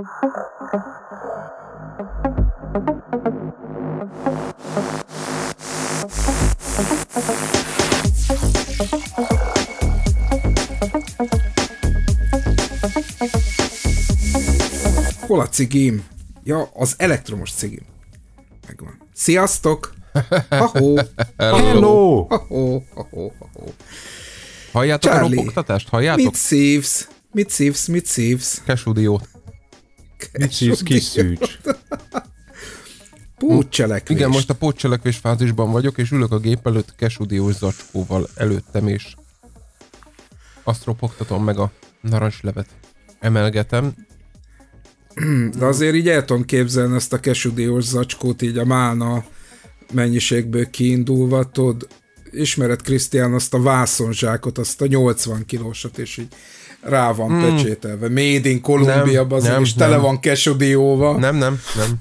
Hol a cigim? Ja, az elektromos cigim. Megvan. Sziasztok! ha ho Hello! ha ho ha ho ha ho Halljátok Charlie, a ropogtatást? Halljátok? Mit szívsz? Mit szívsz? Mit szívsz? Kesúdiót. Mit szívsz, kis szűcs. Pótcselekvés. Igen, most a pótcselekvés fázisban vagyok, és ülök a gép előtt kesudiós zacskóval előttem, és azt ropogtatom meg a narancslevet. Emelgetem. De azért így el tudom képzelni ezt a kesudiós zacskót így a málna mennyiségből kiindulva, tudod, ismered Krisztián azt a vászonzsákot, azt a 80 kilósat, és így rá van mm. pecsételve. Made in Columbia, nem, nem, és nem. tele van kesodióval. Nem, nem, nem.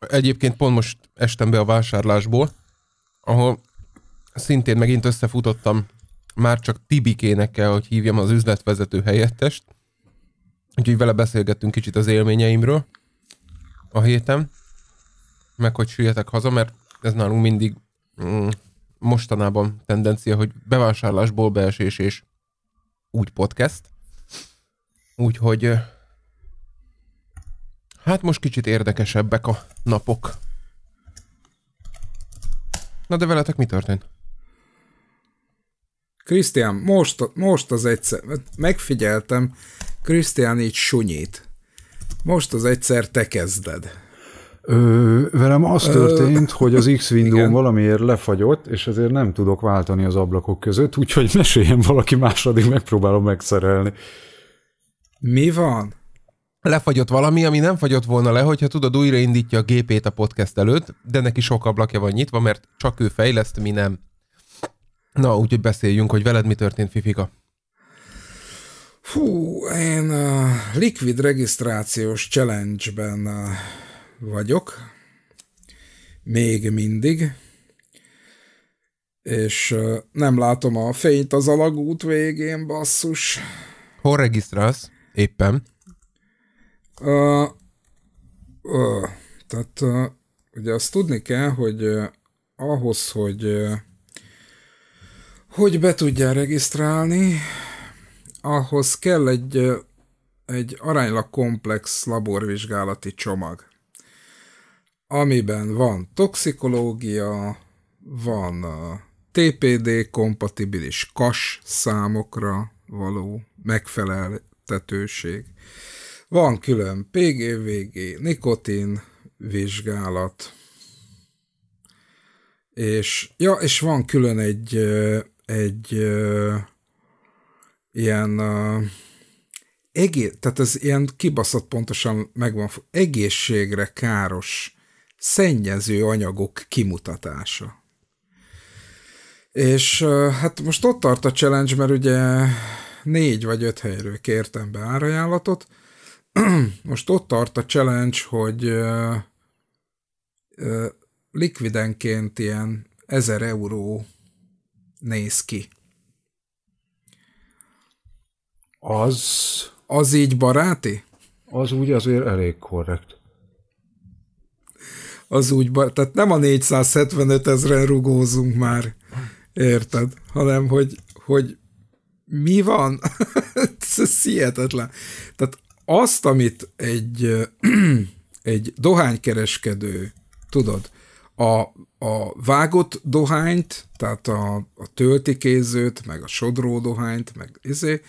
Egyébként pont most estem be a vásárlásból, ahol szintén megint összefutottam már csak Tibikének kell, hogy hívjam az üzletvezető helyettest. Úgyhogy vele beszélgettünk kicsit az élményeimről a héten, meg hogy süllyetek haza, mert ez nálunk mindig mm, mostanában tendencia, hogy bevásárlásból beesés és úgy podcast. Úgyhogy hát most kicsit érdekesebbek a napok. Na de veletek mi történt? Krisztián, most, most az egyszer, megfigyeltem, Krisztián így sunyít. Most az egyszer te kezded. Ö, velem az történt, Ö, hogy az X-Window valamiért lefagyott, és ezért nem tudok váltani az ablakok között, úgyhogy meséljen valaki másra, addig megpróbálom megszerelni. Mi van? Lefagyott valami, ami nem fagyott volna le, hogyha tudod, újraindítja a gépét a podcast előtt, de neki sok ablakja van nyitva, mert csak ő fejleszt, mi nem. Na, úgyhogy beszéljünk, hogy veled mi történt, Fifika. Fú, én a Liquid regisztrációs challenge-ben vagyok, még mindig, és nem látom a fényt az alagút végén, basszus. Hol regisztrálsz éppen? Uh, uh, tehát uh, ugye azt tudni kell, hogy uh, ahhoz, hogy uh, hogy be tudjál regisztrálni, ahhoz kell egy, egy aránylag komplex laborvizsgálati csomag amiben van toxikológia, van a uh, TPD kompatibilis kas számokra való megfeleltetőség, van külön PGVG, nikotin vizsgálat, és, ja, és van külön egy, egy ilyen egész, tehát ez ilyen kibaszott pontosan megvan, egészségre káros szennyező anyagok kimutatása. És hát most ott tart a challenge, mert ugye négy vagy öt helyről kértem be árajánlatot. Most ott tart a challenge, hogy likvidenként ilyen 1000 euró néz ki. Az... Az így baráti? Az úgy azért elég korrekt az úgy, bar... tehát nem a 475 ezeren rugózunk már, érted? Hanem, hogy, hogy mi van? Ez hihetetlen. Tehát azt, amit egy, egy dohánykereskedő, tudod, a, a vágott dohányt, tehát a, a töltikézőt, meg a sodró dohányt, meg izé,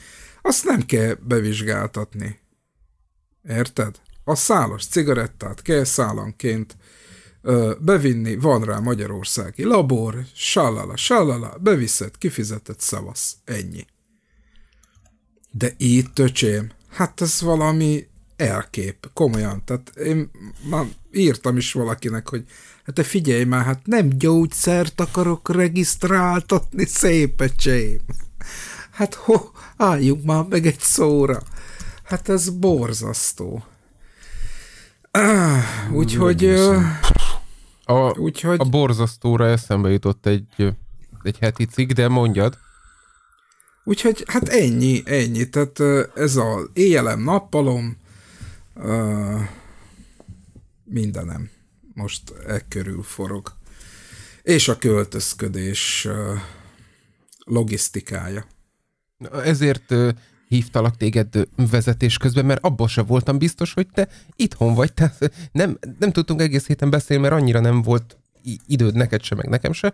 azt nem kell bevizsgáltatni. Érted? A szálas cigarettát kell szállanként bevinni, van rá magyarországi labor, sallala, sallala, beviszed, kifizetett, szavasz, ennyi. De itt, öcsém, hát ez valami elkép, komolyan. Tehát én már írtam is valakinek, hogy hát te figyelj már, hát nem gyógyszert akarok regisztráltatni, szép öcsém. Hát ho, álljunk már meg egy szóra. Hát ez borzasztó. Ah, úgyhogy... Ö, a, Úgyhogy... a borzasztóra eszembe jutott egy, egy heti cikk, de mondjad. Úgyhogy hát ennyi, ennyi. Tehát ez az éjjelem, nappalom, mindenem most e körül forog. És a költözködés logisztikája. Ezért hívtalak téged vezetés közben, mert abból sem voltam biztos, hogy te itthon vagy. Tehát nem, nem tudtunk egész héten beszélni, mert annyira nem volt időd neked se, meg nekem se.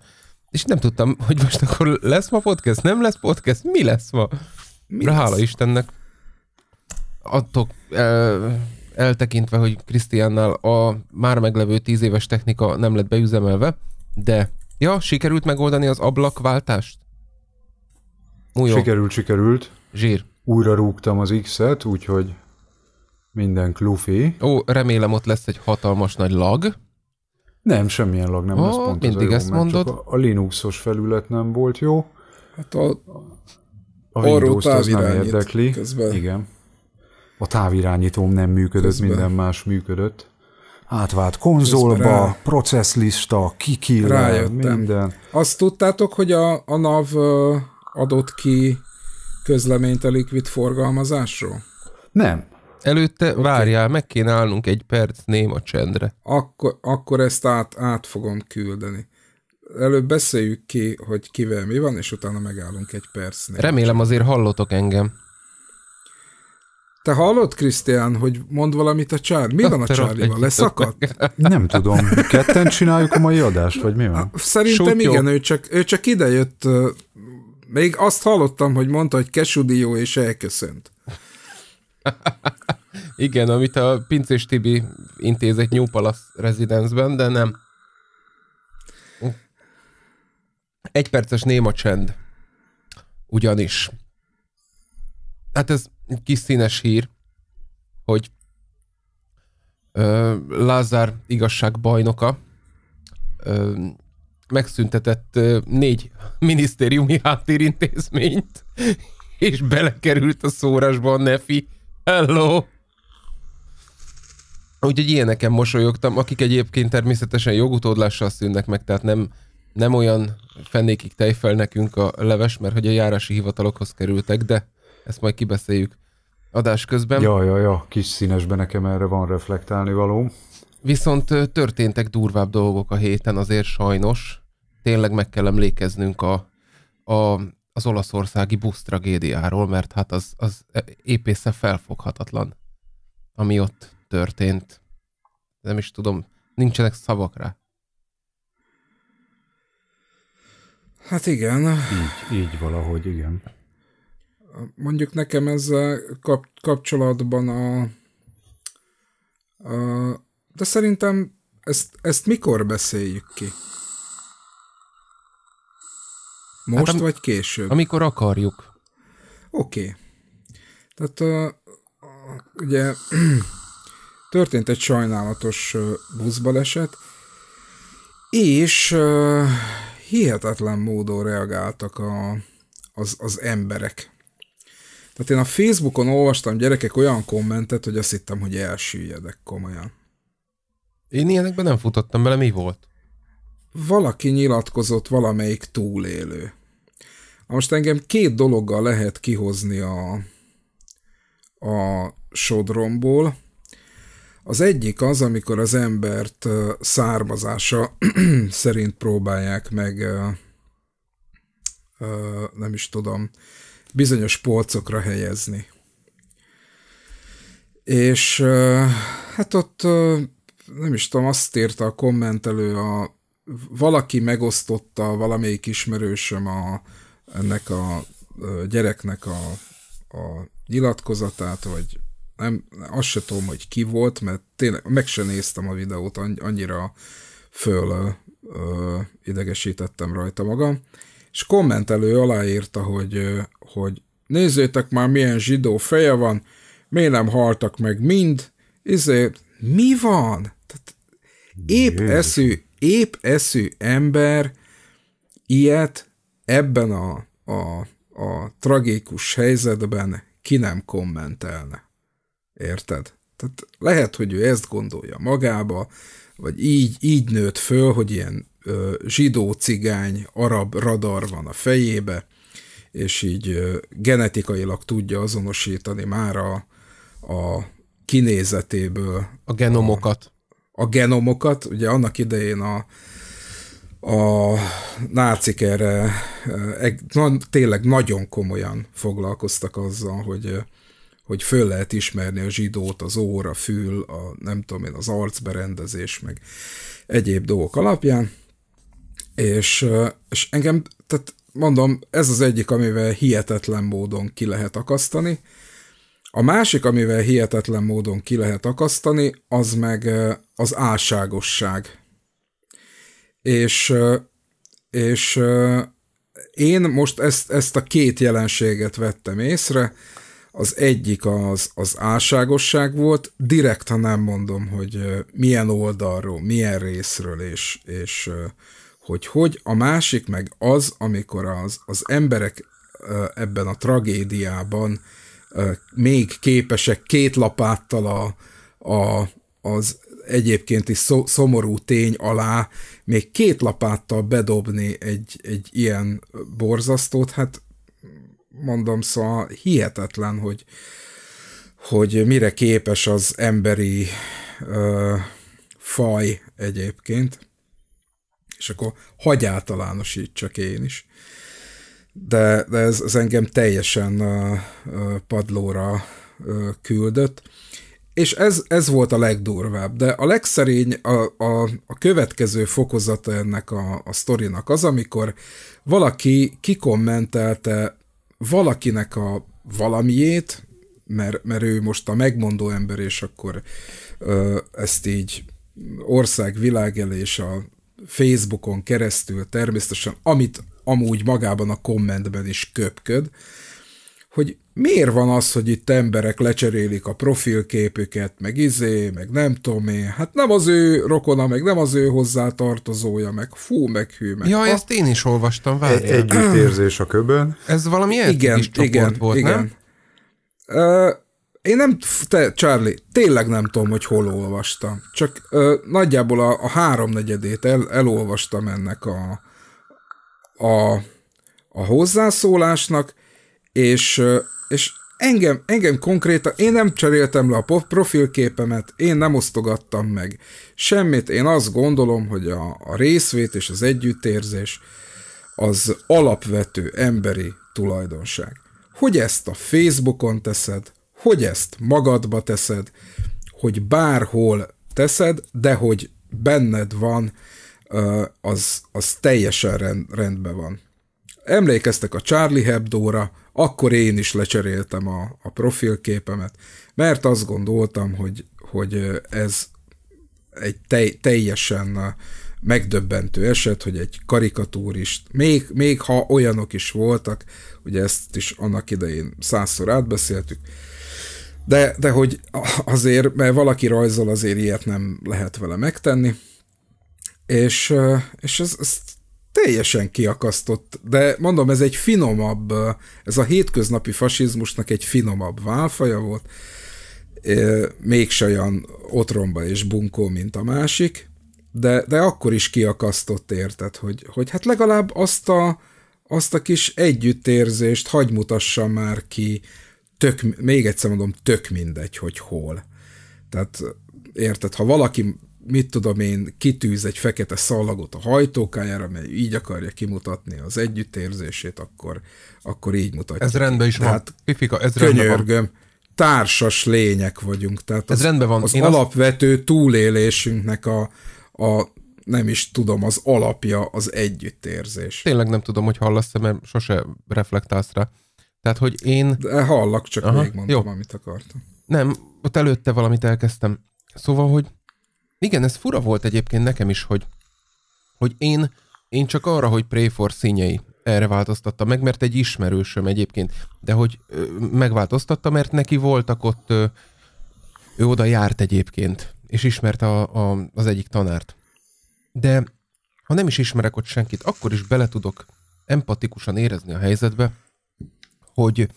És nem tudtam, hogy most akkor lesz ma podcast, nem lesz podcast, mi lesz ma? Mi lesz? hála Istennek. Attól eltekintve, hogy Krisztiánnál a már meglevő tíz éves technika nem lett beüzemelve, de ja, sikerült megoldani az ablakváltást? Mújó. Sikerült, sikerült. Zsír újra rúgtam az X-et, úgyhogy minden klufi. Ó, remélem ott lesz egy hatalmas nagy lag. Nem, semmilyen lag nem Ó, lesz pont mindig jó, ezt mondod. Csak a, a Linuxos felület nem volt jó. Hát a, a Windows az nem érdekli. Közben. Igen. A távirányítóm nem működött, közben. minden más működött. Átvált konzolba, rá... processzlista, kikiller, minden. Azt tudtátok, hogy a, a NAV adott ki közleményt a likvid forgalmazásról? Nem. Előtte okay. várjál, meg kéne állnunk egy perc néma csendre. Akkor, akkor ezt át, át fogom küldeni. Előbb beszéljük ki, hogy kivel mi van, és utána megállunk egy perc. Néma Remélem csendre. azért hallotok engem. Te hallod, Krisztián, hogy mond valamit a csár? Mi van a csárlival? Leszakadt? Nem tudom. Ketten csináljuk a mai adást, vagy mi van? Szerintem Sok igen, ő csak, ő csak idejött még azt hallottam, hogy mondta, hogy kesudió és elköszönt. Igen, amit a Pincés Tibi intézett New Palace Residence-ben, de nem. Egy perces néma csend. Ugyanis. Hát ez kis színes hír, hogy ö, Lázár igazságbajnoka bajnoka megszüntetett négy minisztériumi háttérintézményt, és belekerült a a Nefi. Hello! Úgyhogy ilyeneken mosolyogtam, akik egyébként természetesen jogutódlással szűnnek meg, tehát nem, nem olyan fenékig tejfel nekünk a leves, mert hogy a járási hivatalokhoz kerültek, de ezt majd kibeszéljük adás közben. Ja, ja, ja, kis színesben nekem erre van reflektálni való. Viszont történtek durvább dolgok a héten azért sajnos tényleg meg kell emlékeznünk a, a, az olaszországi busz tragédiáról, mert hát az, az épésze felfoghatatlan, ami ott történt. Nem is tudom, nincsenek szavak rá. Hát igen. Így, így valahogy, igen. Mondjuk nekem ezzel kap, kapcsolatban a, a... De szerintem ezt, ezt mikor beszéljük ki? Hát Most hát, vagy később? Amikor akarjuk. Oké. Okay. Tehát uh, ugye történt egy sajnálatos uh, buszbaleset, és uh, hihetetlen módon reagáltak a, az, az emberek. Tehát én a Facebookon olvastam gyerekek olyan kommentet, hogy azt hittem, hogy elsüllyedek komolyan. Én ilyenekben nem futottam bele, mi volt? Valaki nyilatkozott valamelyik túlélő most engem két dologgal lehet kihozni a, a sodromból. Az egyik az, amikor az embert származása szerint próbálják meg, nem is tudom, bizonyos polcokra helyezni. És hát ott nem is tudom, azt írta a kommentelő, a, valaki megosztotta valamelyik ismerősöm a, ennek a gyereknek a, a nyilatkozatát, vagy nem, azt se tudom, hogy ki volt, mert tényleg meg se néztem a videót, annyira föl ö, idegesítettem rajta magam, és kommentelő aláírta, hogy, hogy nézzétek már milyen zsidó feje van, miért nem haltak meg mind, izé, mi van? Tehát épp eszű, épp eszű ember ilyet ebben a, a, a tragikus helyzetben ki nem kommentelne. Érted? Tehát lehet, hogy ő ezt gondolja magába, vagy így, így nőtt föl, hogy ilyen ö, zsidó, cigány, arab radar van a fejébe, és így ö, genetikailag tudja azonosítani már a, a kinézetéből. A genomokat. A, a genomokat, ugye annak idején a, a nácik erre eh, tényleg nagyon komolyan foglalkoztak azzal, hogy, eh, hogy föl lehet ismerni a zsidót, az óra, fül, a nem tudom én, az arcberendezés, meg egyéb dolgok alapján. És, eh, és engem, tehát mondom, ez az egyik, amivel hihetetlen módon ki lehet akasztani. A másik, amivel hihetetlen módon ki lehet akasztani, az meg az álságosság és, és én most ezt, ezt a két jelenséget vettem észre, az egyik az, az álságosság volt, direkt, ha nem mondom, hogy milyen oldalról, milyen részről, és, és hogy hogy, a másik meg az, amikor az, az emberek ebben a tragédiában még képesek két lapáttal a, a, az egyébként is szomorú tény alá még két lapáttal bedobni egy, egy ilyen borzasztót, hát mondom, szóval hihetetlen, hogy, hogy mire képes az emberi ö, faj egyébként. És akkor hagy általánosítsak én is. De, de ez, ez engem teljesen ö, ö, padlóra ö, küldött. És ez, ez volt a legdurvább, de a legszerény a, a, a következő fokozata ennek a, a sztorinak az, amikor valaki kikommentelte valakinek a valamiét, mert, mert ő most a megmondó ember, és akkor ö, ezt így ország, világ és a Facebookon keresztül természetesen, amit amúgy magában a kommentben is köpköd, hogy miért van az, hogy itt emberek lecserélik a profilképüket, meg izé, meg nem tudom én, hát nem az ő rokona, meg nem az ő hozzátartozója, meg fú, meg hű, meg... Ja, ha... ezt én is olvastam, várjál. Együttérzés a köbön. Ez valami igen, csoport igen, volt, igen. nem? Uh, én nem, te, Charlie, tényleg nem tudom, hogy hol olvastam. Csak uh, nagyjából a, a háromnegyedét el, elolvastam ennek a, a, a hozzászólásnak, és és engem, engem konkrétan, én nem cseréltem le a profilképemet, én nem osztogattam meg semmit, én azt gondolom, hogy a, a részvét és az együttérzés az alapvető emberi tulajdonság. Hogy ezt a Facebookon teszed, hogy ezt magadba teszed, hogy bárhol teszed, de hogy benned van, az, az teljesen rend, rendben van. Emlékeztek a Charlie Hebdo-ra, akkor én is lecseréltem a, a profilképemet, mert azt gondoltam, hogy, hogy ez egy te, teljesen megdöbbentő eset, hogy egy karikatúrist, még, még ha olyanok is voltak, ugye ezt is annak idején százszor átbeszéltük, de, de hogy azért, mert valaki rajzol, azért ilyet nem lehet vele megtenni, és, és ez, ez teljesen kiakasztott, de mondom, ez egy finomabb, ez a hétköznapi fasizmusnak egy finomabb válfaja volt, mégse olyan otromba és bunkó, mint a másik, de, de akkor is kiakasztott érted, hogy, hogy hát legalább azt a, azt a kis együttérzést hagy mutassa már ki, tök, még egyszer mondom, tök mindegy, hogy hol. Tehát érted, ha valaki mit tudom én, kitűz egy fekete szalagot a hajtókájára, mert így akarja kimutatni az együttérzését, akkor, akkor így mutatja. Ez rendben is tehát van. Pifika, ez könyörgöm, rendben van. társas lények vagyunk. Tehát ez az, rendben van. Az én alapvető azt... túlélésünknek a, a nem is tudom, az alapja az együttérzés. Tényleg nem tudom, hogy hallasz mert sose reflektálsz rá. Tehát, hogy én... De hallak, csak Aha, még mondom, jó. amit akartam. Nem, ott előtte valamit elkezdtem. Szóval, hogy igen, ez fura volt egyébként nekem is, hogy, hogy én, én csak arra, hogy Pray for színjei erre változtatta meg, mert egy ismerősöm egyébként, de hogy ö, megváltoztatta, mert neki voltak ott, ö, ő oda járt egyébként, és ismerte a, a, az egyik tanárt. De ha nem is ismerek ott senkit, akkor is bele tudok empatikusan érezni a helyzetbe, hogy,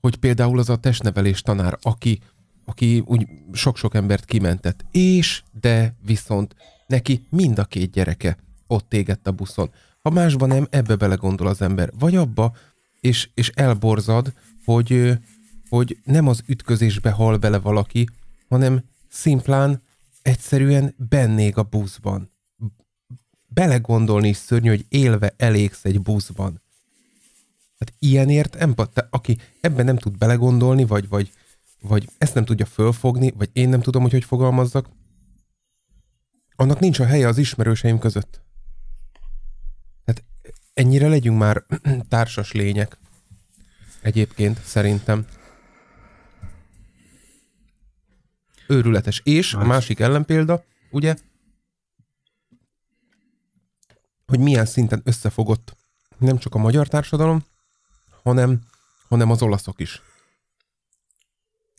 hogy például az a testnevelés tanár, aki aki úgy sok-sok embert kimentett. És, de viszont neki mind a két gyereke ott égett a buszon. Ha másban nem, ebbe belegondol az ember. Vagy abba, és, és elborzad, hogy, hogy nem az ütközésbe hal bele valaki, hanem szimplán egyszerűen bennék a buszban. Belegondolni is szörnyű, hogy élve elégsz egy buszban. Hát ilyenért empat, aki ebben nem tud belegondolni, vagy, vagy vagy ezt nem tudja fölfogni, vagy én nem tudom, hogy hogy fogalmazzak, annak nincs a helye az ismerőseim között. Tehát ennyire legyünk már társas lények. Egyébként szerintem. Őrületes. És a másik ellenpélda, ugye, hogy milyen szinten összefogott nem csak a magyar társadalom, hanem, hanem az olaszok is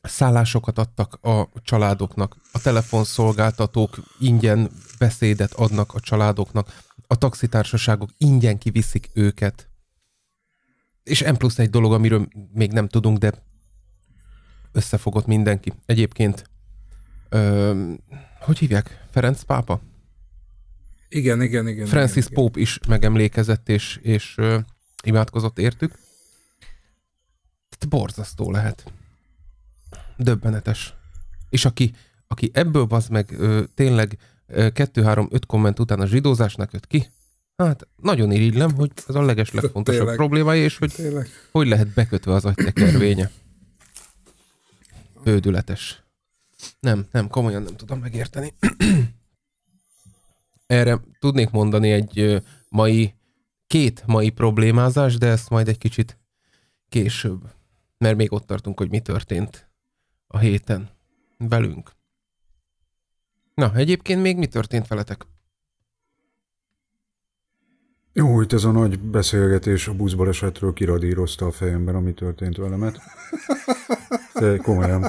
szállásokat adtak a családoknak, a telefonszolgáltatók ingyen beszédet adnak a családoknak, a taxitársaságok ingyen kiviszik őket. És M plusz egy dolog, amiről még nem tudunk, de összefogott mindenki. Egyébként, ö, hogy hívják? Ferenc pápa? Igen, igen, igen. Francis igen, Pope is megemlékezett, és, és ö, imádkozott értük. Tehát borzasztó lehet. Döbbenetes. És aki, aki ebből bazd meg ö, tényleg 2-3-5 komment után a zsidózásnak jött ki, hát nagyon irigylem, hogy ez a leges legfontosabb problémája, és hogy tényleg. hogy lehet bekötve az agytekervénye. Bődületes. Nem, nem, komolyan nem tudom megérteni. Erre tudnék mondani egy mai, két mai problémázás, de ezt majd egy kicsit később, mert még ott tartunk, hogy mi történt a héten velünk. Na, egyébként még mi történt veletek? Jó, itt ez a nagy beszélgetés a buszbalesetről kiradírozta a fejemben, ami történt velemet. De komolyan.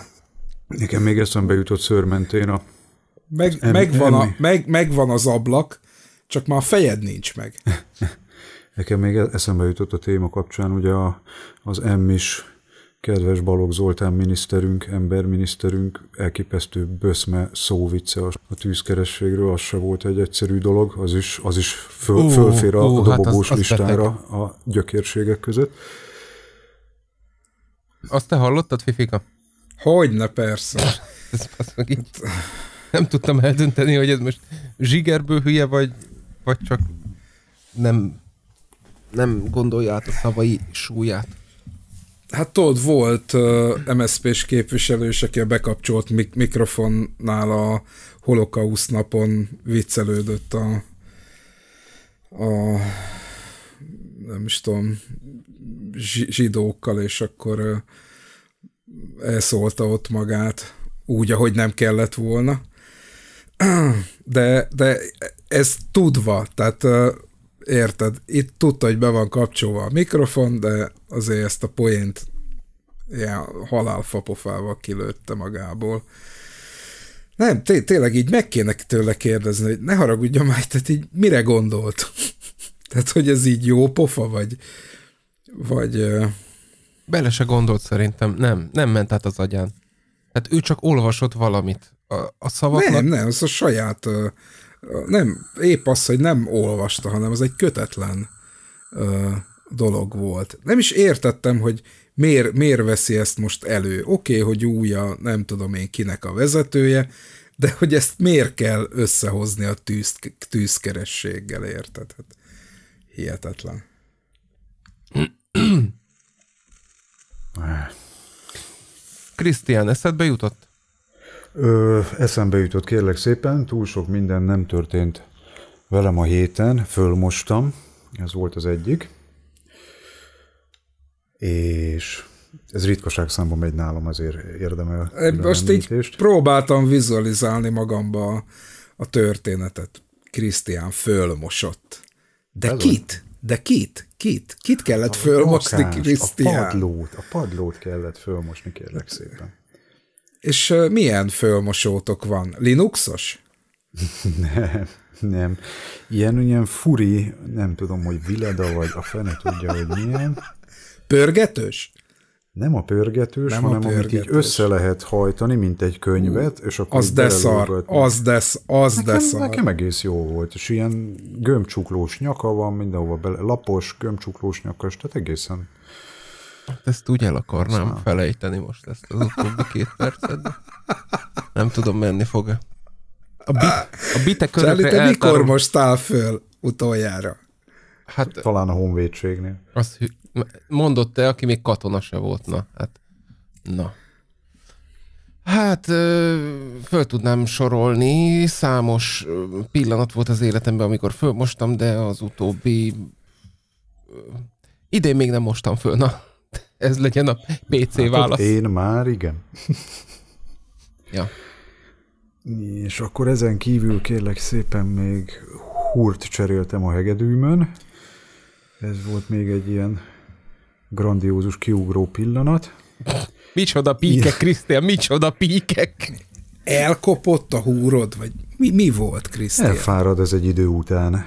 Nekem még eszembe jutott szörmentén a... Meg, em, megvan, a meg, megvan az ablak, csak már a fejed nincs meg. Nekem még eszembe jutott a téma kapcsán, ugye a, az emmis kedves Balogh Zoltán miniszterünk, emberminiszterünk elképesztő böszme szóvice a tűzkerességről, az se volt egy egyszerű dolog, az is, az is föl, ó, fölfér a, ó, dobogós hát az, listára beteg. a gyökérségek között. Azt te hallottad, Fifika? Hogyne, persze. ez így, nem tudtam eldönteni, hogy ez most zsigerből hülye, vagy, vagy csak nem nem gondolja át a szavai súlyát. Hát tudod, volt uh, MSZP-s képviselő és aki a bekapcsolt mik- mikrofonnál a holokausz napon viccelődött a, a nem is tudom, zsidókkal, és akkor uh, elszólta ott magát úgy, ahogy nem kellett volna. De, de ez tudva, tehát érted, itt tudta, hogy be van kapcsolva a mikrofon, de azért ezt a poént ilyen halálfapofával kilőtte magából. Nem, té- tényleg így meg kéne tőle kérdezni, hogy ne haragudjon már, tehát így mire gondolt? tehát, hogy ez így jó pofa, vagy, vagy... Bele se gondolt szerintem, nem, nem ment át az agyán. Tehát ő csak olvasott valamit. A, a szavaknak... Nem, nem, ez a saját uh, nem, épp az, hogy nem olvasta, hanem az egy kötetlen ö, dolog volt. Nem is értettem, hogy miért, miért veszi ezt most elő. Oké, okay, hogy újja, nem tudom én kinek a vezetője, de hogy ezt miért kell összehozni a tűz, tűzkerességgel, érted? Hát, hihetetlen. Krisztián, eszedbe jutott? Ö, eszembe jutott kérlek szépen, túl sok minden nem történt velem a héten, fölmostam, ez volt az egyik. És ez ritkaság számban megy nálam, azért érdemel. Most így próbáltam vizualizálni magamba a, a történetet. Krisztián fölmosott. De Ez kit? De kit? Kit? Kit kellett a fölmosni, Krisztián? A padlót, a padlót kellett fölmosni, kérlek szépen. És milyen fölmosótok van? Linuxos? nem, nem. Ilyen, ilyen furi, nem tudom, hogy vileda vagy, a fene tudja, hogy milyen. Pörgetős? Nem a pörgetős, nem hanem a pörgetős. amit így össze lehet hajtani, mint egy könyvet, és akkor Az de szar, az de, az nekem, de szar. Nekem egész jó volt, és ilyen gömbcsuklós nyaka van, mindenhova bele, lapos, gömbcsuklós és tehát egészen Hát ezt úgy el akarnám Aztán. Szóval. felejteni most ezt az utóbbi két percet. nem tudom, menni fog-e. A, bit, a bitek Charlie, te mikor most áll föl utoljára? Hát, Talán a honvédségnél. Azt mondott te aki még katona se volt. Na, hát, na. Hát, föl tudnám sorolni, számos pillanat volt az életemben, amikor fölmostam, de az utóbbi... Idén még nem mostam föl, na ez legyen a PC hát válasz. Én már igen. ja. És akkor ezen kívül kérlek szépen még hurt cseréltem a hegedűmön. Ez volt még egy ilyen grandiózus kiugró pillanat. micsoda píkek, Krisztián, micsoda píkek! Elkopott a húrod, vagy mi, mi volt, Krisztián? Elfárad ez egy idő után.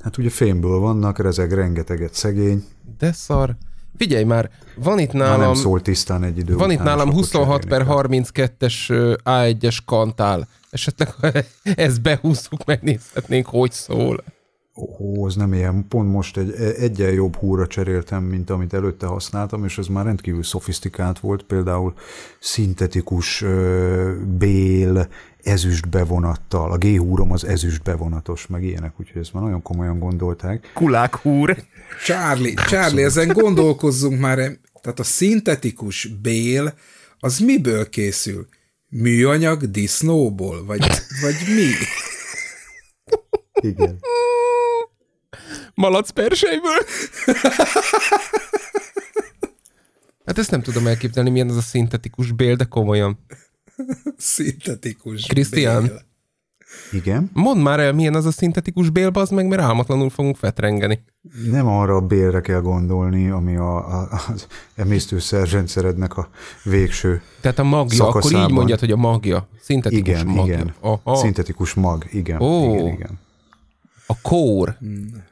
Hát ugye fémből vannak, rezeg rengeteget szegény. De szar figyelj már, van itt nálam... Már nem szól tisztán egy idő Van itt nálam 26 per 32-es A1-es kantál. Esetleg ezt behúzzuk, megnézhetnénk, hogy szól ó, ez nem ilyen, pont most egy e, egyen jobb húra cseréltem, mint amit előtte használtam, és ez már rendkívül szofisztikált volt, például szintetikus bél, ezüst bevonattal, a G-húrom az ezüst bevonatos, meg ilyenek, úgyhogy ezt már nagyon komolyan gondolták. Kulák húr! Charlie, Charlie, ezen gondolkozzunk már, tehát a szintetikus bél, az miből készül? Műanyag disznóból? Vagy, vagy mi? Igen. Malac perseiből. Hát ezt nem tudom elképzelni, milyen az a szintetikus bél, de komolyan. Szintetikus Krisztián, bél. Igen? Mondd már el, milyen az a szintetikus bél, az meg, mert álmatlanul fogunk fetrengeni. Nem arra a bélre kell gondolni, ami a, a, az emésztőszerzsendszerednek a végső Tehát a magja, szakaszában. akkor így mondjad, hogy a magja. Szintetikus igen, magja. Igen, Aha. Szintetikus mag, igen. Ó, igen, igen. A kór. Hmm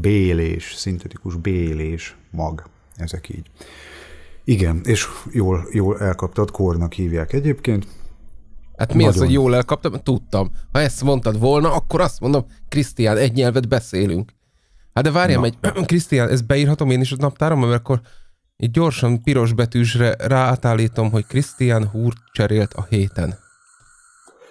bélés, szintetikus bélés mag. Ezek így. Igen, és jól, jól elkaptad, kornak hívják egyébként. Hát mi Nagyon. az, hogy jól elkaptam? Tudtam. Ha ezt mondtad volna, akkor azt mondom, Krisztián, egy nyelvet beszélünk. Hát de várjam Na. egy, Krisztián, ezt beírhatom én is a naptáram, mert akkor így gyorsan piros betűsre ráátállítom, hogy Krisztián húrt cserélt a héten.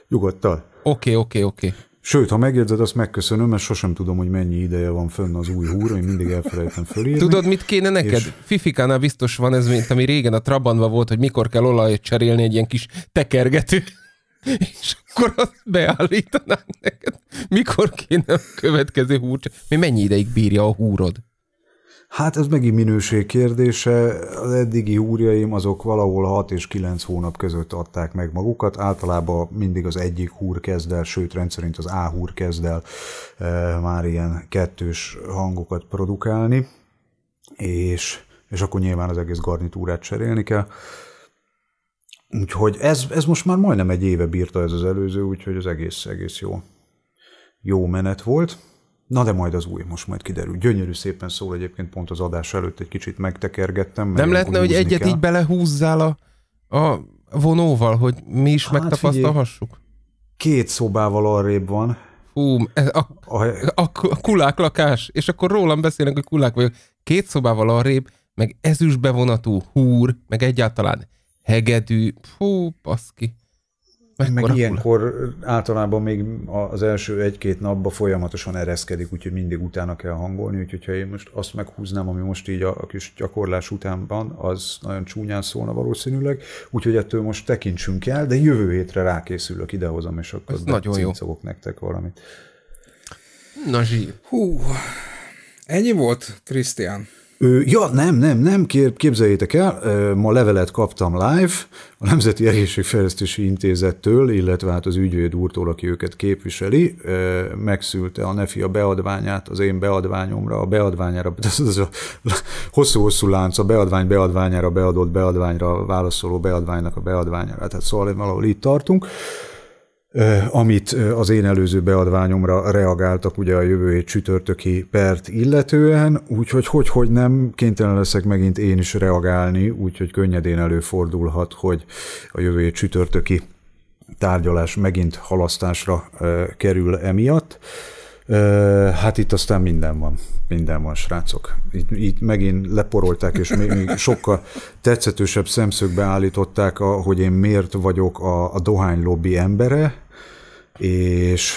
Nyugodtan. Oké, okay, oké, okay, oké. Okay. Sőt, ha megjegyzed, azt megköszönöm, mert sosem tudom, hogy mennyi ideje van fönn az új húr, én mindig elfelejtem fölírni. Tudod, mit kéne neked? És... Fifikánál biztos van ez, mint ami régen a Trabantban volt, hogy mikor kell olajat cserélni egy ilyen kis tekergető, és akkor azt beállítanám neked. Mikor kéne a következő húr? Mi mennyi ideig bírja a húrod? Hát ez megint minőség kérdése. Az eddigi húrjaim azok valahol 6 és 9 hónap között adták meg magukat. Általában mindig az egyik húr kezd el, sőt rendszerint az A húr kezd el e, már ilyen kettős hangokat produkálni, és, és akkor nyilván az egész garnitúrát cserélni kell. Úgyhogy ez, ez most már majdnem egy éve bírta ez az előző, úgyhogy az egész, egész jó, jó menet volt. Na de majd az új, most majd kiderül. Gyönyörű szépen szól egyébként, pont az adás előtt egy kicsit megtekergettem. Nem lehetne, hogy egyet kell. így belehúzzál a, a vonóval, hogy mi is hát megtapasztalhassuk? Figyelj, két szobával arrébb van. Hú, a, a, a, a kulák lakás, és akkor rólam beszélnek, hogy kulák vagyok. Két szobával arrébb, meg ezüst bevonatú húr, meg egyáltalán hegedű. Hú, paszki. Meg, meg ilyenkor általában még az első egy-két napban folyamatosan ereszkedik, úgyhogy mindig utána kell hangolni, úgyhogy ha én most azt meghúznám, ami most így a, a kis gyakorlás utánban, az nagyon csúnyán szólna valószínűleg, úgyhogy ettől most tekintsünk el, de jövő hétre rákészülök, idehozom, és akkor nagyon jó. nektek valamit. Na zsír. Hú, ennyi volt, Krisztián? Ja, nem, nem, nem, képzeljétek el, ma levelet kaptam live a Nemzeti Egészségfejlesztési Intézettől, illetve hát az ügyvéd úrtól, aki őket képviseli, megszülte a NEFI a beadványát az én beadványomra, a beadványára, ez, ez a hosszú-hosszú lánc, a beadvány beadványára beadott beadványra, válaszoló beadványnak a beadványára, tehát szóval valahol itt tartunk amit az én előző beadványomra reagáltak ugye a jövő hét csütörtöki pert illetően, úgyhogy hogy, hogy nem, kénytelen leszek megint én is reagálni, úgyhogy könnyedén előfordulhat, hogy a jövő hét csütörtöki tárgyalás megint halasztásra kerül emiatt. Hát itt aztán minden van, minden van, srácok. Itt, itt megint leporolták, és még, még sokkal tetszetősebb szemszögbe állították, a, hogy én miért vagyok a, a dohány lobby embere, és,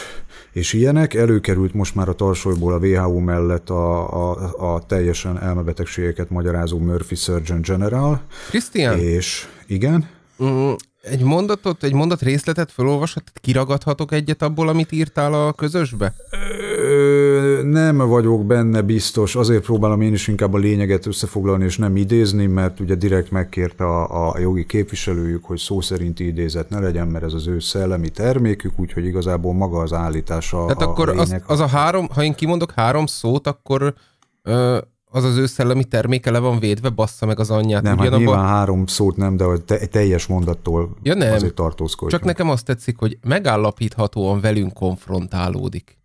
és ilyenek. Előkerült most már a tarsolyból a WHO mellett a, a, a teljesen elmebetegségeket magyarázó Murphy Surgeon General. Krisztián? És igen? Mm, egy mondatot, egy mondat részletet felolvashat, kiragadhatok egyet abból, amit írtál a közösbe? Ö Ö, nem vagyok benne biztos, azért próbálom én is inkább a lényeget összefoglalni és nem idézni, mert ugye direkt megkérte a, a jogi képviselőjük, hogy szó szerinti idézet ne legyen, mert ez az ő szellemi termékük, úgyhogy igazából maga az állítása Tehát a, akkor a lényeg. Az, az a három, ha én kimondok három szót, akkor ö, az az ő szellemi terméke le van védve, bassza meg az anyját. Nem, hát nyilván három szót nem, de te, teljes mondattól ja, nem. azért tartózkodjunk. Csak nekem azt tetszik, hogy megállapíthatóan velünk konfrontálódik.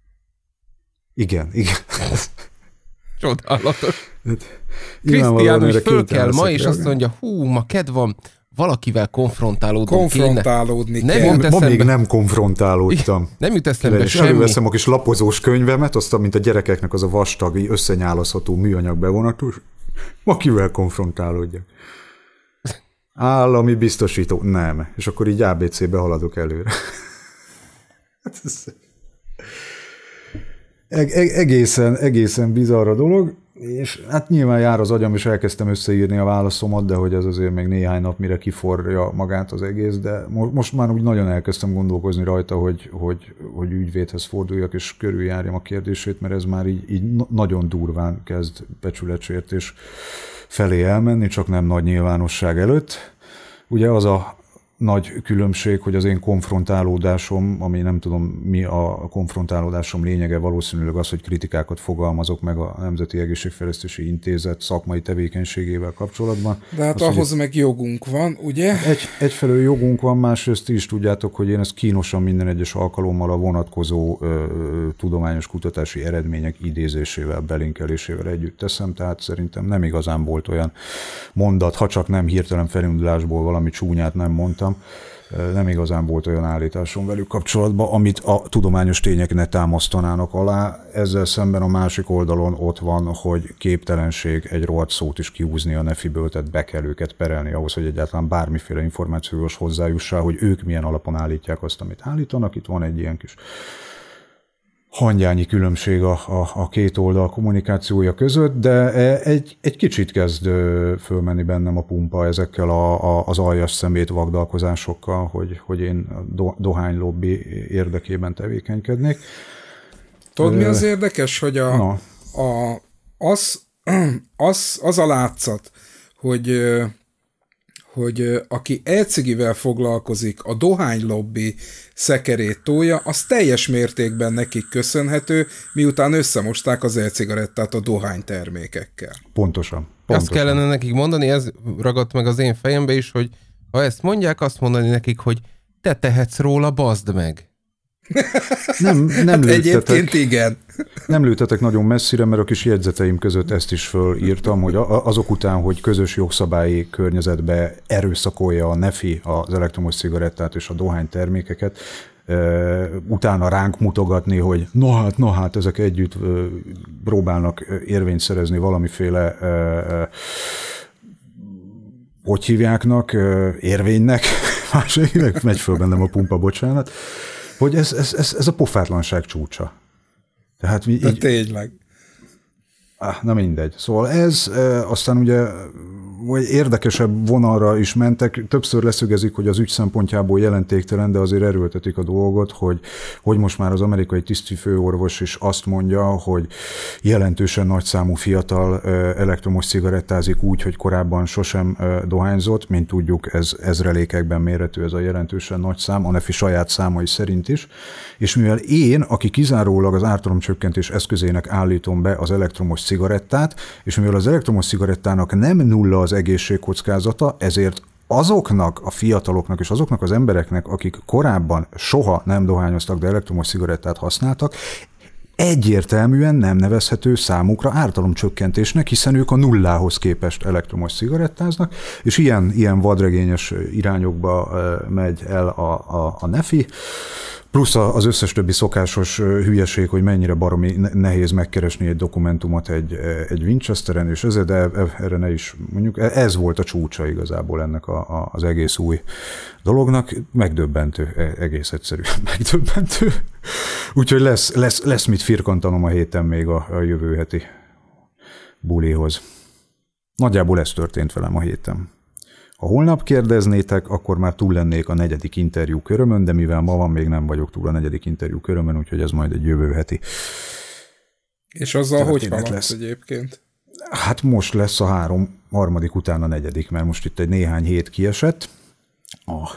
Igen, igen. Csodálatos. Hát, Krisztián úgy föl kell ma, és azt mondja, hú, ma kedvem, valakivel konfrontálódni. Konfrontálódni kéne. kell. Nem Ma még nem konfrontálódtam. Nem jut eszembe semmi. Előveszem a kis lapozós könyvemet, azt, mint a gyerekeknek az a vastag, összenyálaszható műanyag bevonatú, Ma kivel konfrontálódjak? Állami biztosító. Nem. És akkor így ABC-be haladok előre. hát ez egészen, egészen bizarr a dolog, és hát nyilván jár az agyam, és elkezdtem összeírni a válaszomat, de hogy ez azért még néhány nap, mire kiforja magát az egész, de most már úgy nagyon elkezdtem gondolkozni rajta, hogy, hogy, hogy ügyvédhez forduljak, és körüljárjam a kérdését, mert ez már így, így nagyon durván kezd becsületsértés felé elmenni, csak nem nagy nyilvánosság előtt. Ugye az a nagy különbség, hogy az én konfrontálódásom, ami nem tudom mi a konfrontálódásom lényege, valószínűleg az, hogy kritikákat fogalmazok meg a Nemzeti Egészségfejlesztési Intézet szakmai tevékenységével kapcsolatban. De hát az, ahhoz hogy... meg jogunk van, ugye? Egy, egyfelől jogunk van, másrészt ti is tudjátok, hogy én ezt kínosan minden egyes alkalommal a vonatkozó ö, tudományos kutatási eredmények idézésével, belinkelésével együtt teszem, tehát szerintem nem igazán volt olyan mondat, ha csak nem hirtelen felindulásból valami csúnyát nem mondtam, voltam, nem igazán volt olyan állításom velük kapcsolatban, amit a tudományos tények ne támasztanának alá. Ezzel szemben a másik oldalon ott van, hogy képtelenség egy rohadt szót is kiúzni a nefiből, tehát be kell őket perelni ahhoz, hogy egyáltalán bármiféle információs hozzájussá, hogy ők milyen alapon állítják azt, amit állítanak. Itt van egy ilyen kis hangyányi különbség a, a, a két oldal kommunikációja között, de e, egy, egy kicsit kezd fölmenni bennem a pumpa ezekkel a, a, az aljas szemét vagdalkozásokkal, hogy, hogy én a do, dohány lobby érdekében tevékenykednék. Tudod, mi az érdekes, hogy a, a, az, az, az a látszat, hogy hogy aki elcigivel foglalkozik, a dohánylobbi szekerét tója, az teljes mértékben nekik köszönhető, miután összemosták az elcigarettát a dohánytermékekkel. Pontosan. Pontosan. Azt kellene nekik mondani, ez ragadt meg az én fejembe is, hogy ha ezt mondják, azt mondani nekik, hogy te tehetsz róla, bazd meg. Nem, nem hát egyébként igen. Nem lőtetek nagyon messzire, mert a kis jegyzeteim között ezt is fölírtam, hogy azok után, hogy közös jogszabályi környezetbe erőszakolja a NEFI az elektromos cigarettát és a dohány termékeket, utána ránk mutogatni, hogy na hát, na hát, ezek együtt próbálnak érvényt szerezni valamiféle hogy hívjáknak, érvénynek, másik, megy föl bennem a pumpa, bocsánat hogy ez, ez, ez, ez a pofátlanság csúcsa. Tehát mi így, tényleg. Ah, na mindegy. Szóval ez, aztán ugye vagy érdekesebb vonalra is mentek, többször leszögezik, hogy az ügy szempontjából jelentéktelen, de azért erőltetik a dolgot, hogy, hogy most már az amerikai tisztifőorvos is azt mondja, hogy jelentősen nagyszámú fiatal elektromos cigarettázik úgy, hogy korábban sosem dohányzott, mint tudjuk, ez ezrelékekben méretű ez a jelentősen nagy szám, a nefi saját számai szerint is, és mivel én, aki kizárólag az ártalomcsökkentés eszközének állítom be az elektromos cigarettát, cigarettát, és mivel az elektromos cigarettának nem nulla az egészségkockázata, ezért azoknak a fiataloknak és azoknak az embereknek, akik korábban soha nem dohányoztak, de elektromos cigarettát használtak, egyértelműen nem nevezhető számukra ártalomcsökkentésnek, hiszen ők a nullához képest elektromos cigarettáznak, és ilyen, ilyen vadregényes irányokba megy el a, a, a NEFI, Plusz az összes többi szokásos hülyeség, hogy mennyire baromi nehéz megkeresni egy dokumentumot egy, egy Winchesteren, és Ez, de e- erre ne is mondjuk, e- ez volt a csúcsa igazából ennek a, a, az egész új dolognak. Megdöbbentő, e- egész egyszerűen megdöbbentő. Úgyhogy lesz, lesz, lesz mit firkantanom a héten még a, a jövő heti bulihoz. Nagyjából ez történt velem a héten. Ha holnap kérdeznétek, akkor már túl lennék a negyedik interjú körömön, de mivel ma van, még nem vagyok túl a negyedik interjú körömön, úgyhogy ez majd egy jövő heti És azzal hogy van lesz. egyébként? Hát most lesz a három, harmadik után a negyedik, mert most itt egy néhány hét kiesett a,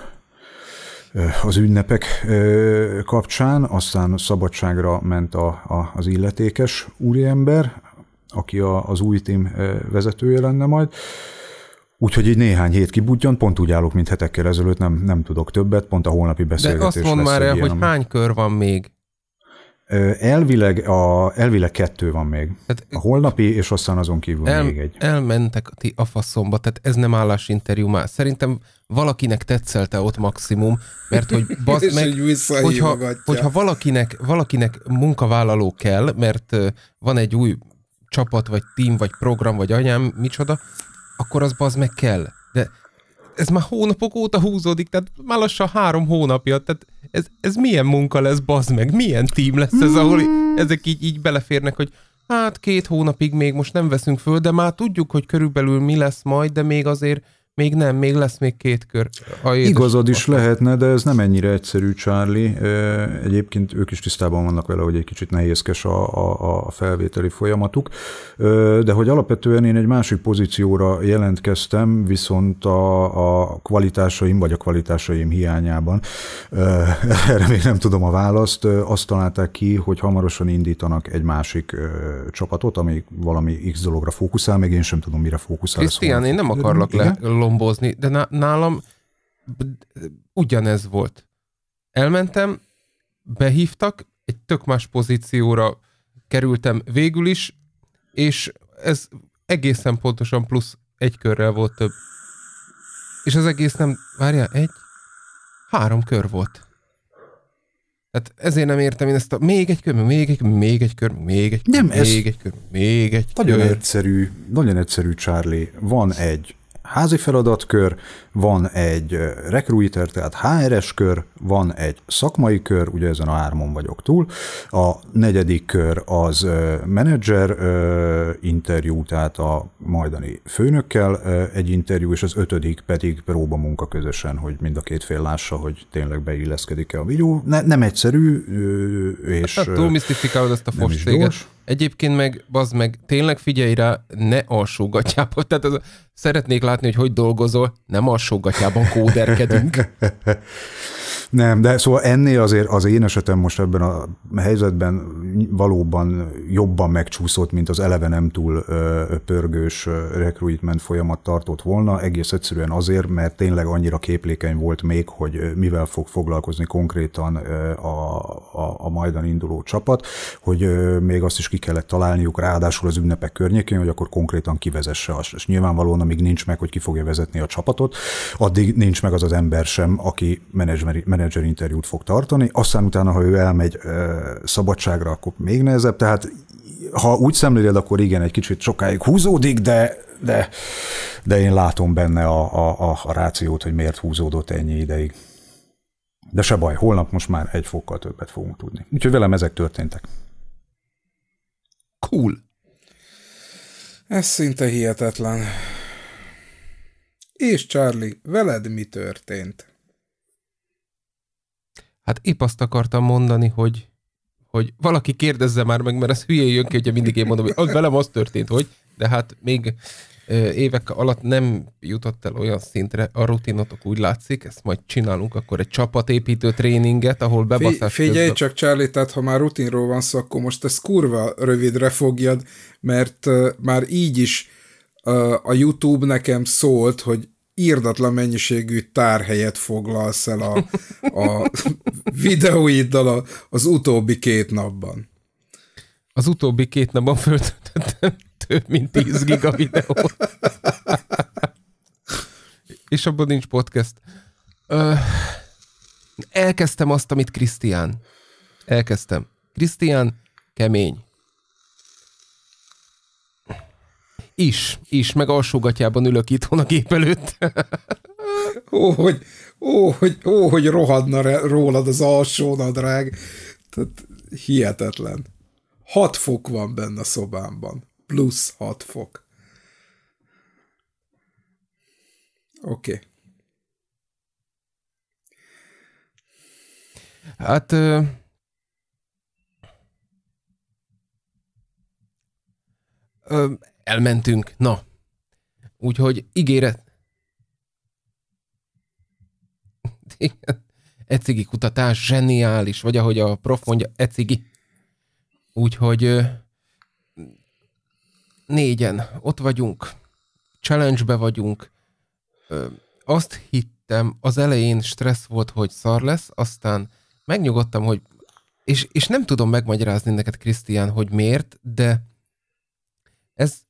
az ünnepek kapcsán, aztán szabadságra ment a, a, az illetékes úriember, aki a, az új team vezetője lenne majd, Úgyhogy így néhány hét kibudjon, pont úgy állok, mint hetekkel ezelőtt, nem, nem tudok többet, pont a holnapi beszélgetés De azt mondd már el, hogy hány kör van még? Elvileg, a, elvileg kettő van még. Tehát, a holnapi, és aztán azon kívül el, még egy. Elmentek ti a faszomba, tehát ez nem állásinterjú már. Szerintem valakinek tetszelte ott maximum, mert hogy bazd meg, hogyha, hogyha valakinek, valakinek munkavállaló kell, mert van egy új csapat, vagy team, vagy program, vagy anyám, micsoda, akkor az bazd meg kell. De ez már hónapok óta húzódik, tehát már lassan három hónapja, tehát ez, ez milyen munka lesz, bazd meg, milyen tím lesz ez, ahol ezek így, így beleférnek, hogy hát két hónapig még most nem veszünk föl, de már tudjuk, hogy körülbelül mi lesz majd, de még azért még nem, még lesz még két kör. A Igazad is lehetne, de ez nem ennyire egyszerű, Charlie. Egyébként ők is tisztában vannak vele, hogy egy kicsit nehézkes a, a, a felvételi folyamatuk. De hogy alapvetően én egy másik pozícióra jelentkeztem, viszont a, a kvalitásaim, vagy a kvalitásaim hiányában, erre még nem tudom a választ, azt találták ki, hogy hamarosan indítanak egy másik csapatot, ami valami X dologra fókuszál, még én sem tudom, mire fókuszál. Krisztián, én nem akarlak le lombozni, de nálam ugyanez volt. Elmentem, behívtak, egy tök más pozícióra kerültem végül is, és ez egészen pontosan plusz egy körrel volt több. És az egész nem, várjál, egy, három kör volt. Tehát ezért nem értem én ezt a még egy kör, még egy kör, még egy kör, még egy kör, nem, még egy kör, még egy kör. Nagyon egyszerű, nagyon egyszerű, Charlie. Van egy házi feladatkör, van egy recruiter, tehát HRS kör, van egy szakmai kör, ugye ezen a hármon vagyok túl, a negyedik kör az menedzser interjú, tehát a majdani főnökkel egy interjú, és az ötödik pedig próba munka közösen, hogy mind a két fél lássa, hogy tényleg beilleszkedik-e a videó. Ne, nem egyszerű, és... Hát, hát túl misztifikálod ezt a fostéget. Egyébként meg, bazd meg, tényleg figyelj rá, ne alsógatjába. Tehát az, szeretnék látni, hogy hogy dolgozol, nem alsógatjában kóderkedünk. nem, de szóval ennél azért az én esetem most ebben a helyzetben valóban jobban megcsúszott, mint az eleve nem túl pörgős recruitment folyamat tartott volna, egész egyszerűen azért, mert tényleg annyira képlékeny volt még, hogy mivel fog foglalkozni konkrétan a, a, a majdan induló csapat, hogy még azt is ki kellett találniuk, ráadásul az ünnepek környékén, hogy akkor konkrétan kivezesse azt. És nyilvánvalóan, amíg nincs meg, hogy ki fogja vezetni a csapatot, addig nincs meg az az ember sem, aki menedzser interjút fog tartani. Aztán utána, ha ő elmegy szabadságra, akkor még nehezebb. Tehát ha úgy szemléled, akkor igen, egy kicsit sokáig húzódik, de de, de én látom benne a, a, a, a rációt, hogy miért húzódott ennyi ideig. De se baj, holnap most már egy fokkal többet fogunk tudni. Úgyhogy velem ezek történtek. Cool. Ez szinte hihetetlen. És Charlie, veled mi történt? Hát épp azt akartam mondani, hogy hogy valaki kérdezze már meg, mert ez hülye jön ki, hogyha mindig én mondom, hogy velem az történt, hogy, de hát még évek alatt nem jutott el olyan szintre, a rutinotok úgy látszik, ezt majd csinálunk akkor egy csapatépítő tréninget, ahol bebaszás Figyelj közben. csak Charlie, tehát ha már rutinról van szó, akkor most ezt kurva rövidre fogjad, mert már így is a YouTube nekem szólt, hogy írdatlan mennyiségű tárhelyet foglalsz el a, a videóiddal a, az utóbbi két napban. Az utóbbi két napban föltöltöttem több mint 10 giga videó. És abban nincs podcast. Ö, elkezdtem azt, amit Krisztián. Elkezdtem. Krisztián kemény. Is, is, meg alsógatjában ülök itthon a gép előtt. ó, hogy, ó, hogy, ó, hogy rohadna re, rólad az alsó nadrág. Tehát hihetetlen. 6 fok van benne a szobámban. Plusz 6 fok. Oké. Okay. Hát... Ö... Ö, elmentünk, na. Úgyhogy ígéret. Ecigi kutatás zseniális, vagy ahogy a prof mondja, ecigi. Úgyhogy négyen ott vagyunk, challenge-be vagyunk. Azt hittem, az elején stressz volt, hogy szar lesz, aztán megnyugodtam, hogy és, és nem tudom megmagyarázni neked, Krisztián, hogy miért, de ez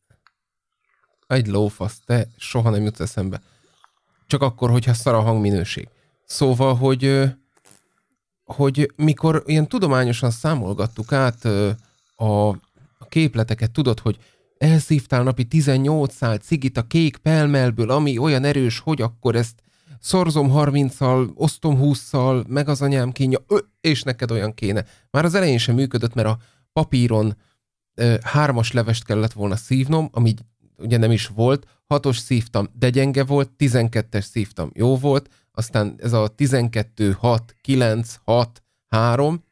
egy lófasz, te soha nem jutsz eszembe. Csak akkor, hogyha szar a hangminőség. Szóval, hogy, hogy mikor ilyen tudományosan számolgattuk át a, a képleteket, tudod, hogy elszívtál napi 18 szál cigit a kék pelmelből, ami olyan erős, hogy akkor ezt szorzom 30-szal, osztom 20-szal, meg az anyám kínja, ö, és neked olyan kéne. Már az elején sem működött, mert a papíron ö, hármas levest kellett volna szívnom, ami ugye nem is volt, 6-os szívtam, de gyenge volt, 12-es szívtam, jó volt, aztán ez a 12, 6, 9, 6, 3,